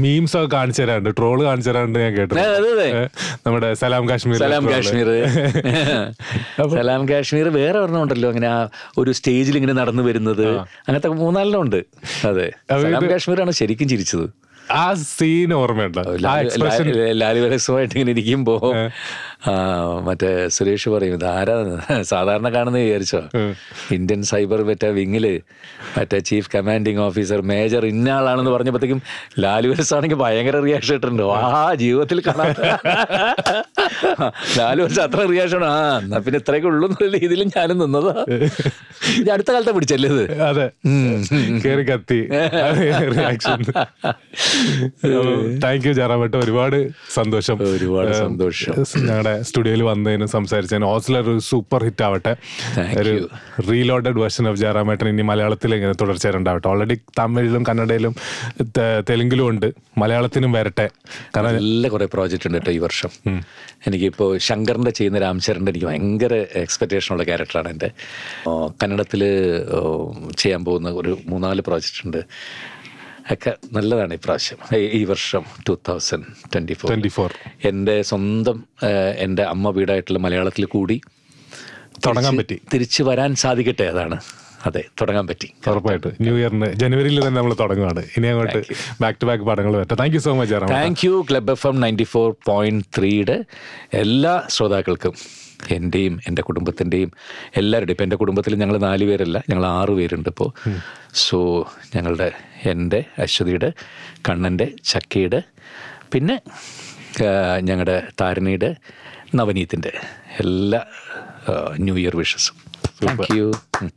മീംസ് ഒക്കെ കാണിച്ചു തരാണ്ട് ട്രോള് കാണിച്ചു തരാണ്ട് ഞാൻ കേട്ടു നമ്മുടെ സലാം കാശ്മീർ സലാം കാശ്മീർ [LAUGHS] സലാം കാശ്മീർ വേറെ ഒരെണ്ണം ഉണ്ടല്ലോ അങ്ങനെ ആ ഒരു സ്റ്റേജിൽ ഇങ്ങനെ നടന്നു വരുന്നത് അങ്ങനത്തെ മൂന്നാലെണ്ണം ഉണ്ട് അതെ സലാം കാശ്മീറാണ് ശരിക്കും ചിരിച്ചത് ആ സീൻ ഓർമ്മയുണ്ടോ ലാലി വരസുമായിട്ട് ഇങ്ങനെ ഇരിക്കുമ്പോ മറ്റേ സുരേഷ് പറയും ഇതാരാ സാധാരണ കാണുന്ന വിചാരിച്ചോ ഇന്ത്യൻ സൈബർ മറ്റേ വിങ്ങില് മറ്റേ ചീഫ് കമാൻഡിങ് ഓഫീസർ മേജർ ഇന്ന ആളാണെന്ന് പറഞ്ഞപ്പോഴത്തേക്കും ലാലുവൽസ് ആണെങ്കിൽ ഭയങ്കര റിയാക്ഷൻ ഇട്ടുണ്ട് ആ ജീവിതത്തിൽ കാണാത്ത [LAUGHS] ലാലുവൽസ് അത്ര റിയാക്ഷൻ ആ എന്നാ പിന്നെ ഇത്രയൊക്കെ ഉള്ളു എന്നുള്ള രീതിയിൽ ഞാനും നിന്നതാ ഇത് അടുത്ത കാലത്തെ പിടിച്ചല്ലേ ഇത് അതെ കേറി കത്തി റിയാക്ഷൻ താങ്ക് യു ജാറാമേട്ട ഒരുപാട് സന്തോഷം ഒരുപാട് സന്തോഷം ഞങ്ങളുടെ സ്റ്റുഡിയോയിൽ വന്നതിന് സംസാരിച്ചതിന് ഓസ്ലർ ഒരു സൂപ്പർ ഹിറ്റ് ആവട്ടെ ഒരു റീലോഡഡ് വേർഷൻ ഓഫ് ജയറാമേട്ടൻ ഇനി മലയാളത്തിൽ ഇങ്ങനെ തുടർച്ചയായിട്ടുണ്ടാവട്ടെ ഓൾറെഡി തമിഴിലും കന്നഡയിലും തെലുങ്കിലും ഉണ്ട് മലയാളത്തിനും വരട്ടെ കാരണം നല്ല കുറേ പ്രോജക്റ്റ് ഉണ്ട് കേട്ടോ ഈ വർഷം എനിക്കിപ്പോൾ ശങ്കറിൻ്റെ ചെയ്യുന്ന രാംചരൻ്റെ എനിക്ക് ഭയങ്കര എക്സ്പെക്റ്റേഷനുള്ള ക്യാരക്ടറാണ് എൻ്റെ കന്നഡത്തിൽ ചെയ്യാൻ പോകുന്ന ഒരു മൂന്നാല് പ്രോജക്റ്റ് ഉണ്ട് ഒക്കെ നല്ലതാണ് പ്രാവശ്യം ഈ വർഷം two thousand twenty four twenty four എൻ്റെ സ്വന്തം എൻ്റെ അമ്മ വീടായിട്ടുള്ള മലയാളത്തിൽ കൂടി തുടങ്ങാൻ പറ്റി തിരിച്ചു വരാൻ സാധിക്കട്ടെ അതാണ് അതെ തുടങ്ങാൻ പറ്റി ഉറപ്പായിട്ട് ന്യൂ ഇയറിന് ജനുവരിയിൽ തന്നെ നമ്മൾ തുടങ്ങുകയാണ് ഇനി അങ്ങോട്ട് ബാക്ക് ടു ബാക്ക് പടങ്ങൾ പറ്റാം thank you so much thank you club F M ninety four point ത്രീയുടെ എല്ലാ ശ്രോതാക്കൾക്കും എൻ്റെയും എൻ്റെ കുടുംബത്തിൻ്റെയും എല്ലാവരുടെയും ഇപ്പം എൻ്റെ കുടുംബത്തിൽ ഞങ്ങൾ നാല് പേരല്ല ഞങ്ങൾ ആറ് പേരുണ്ട് ഇപ്പോൾ സോ ഞങ്ങളുടെ എൻ്റെ അശ്വതിയുടെ കണ്ണൻ്റെ ചക്കയുടെ പിന്നെ ഞങ്ങളുടെ താരണിയുടെ നവനീതിൻ്റെ എല്ലാ ന്യൂ ഇയർ വിഷസും താങ്ക് യു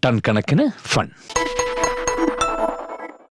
ടൺ കണക്കിന് ഫൺ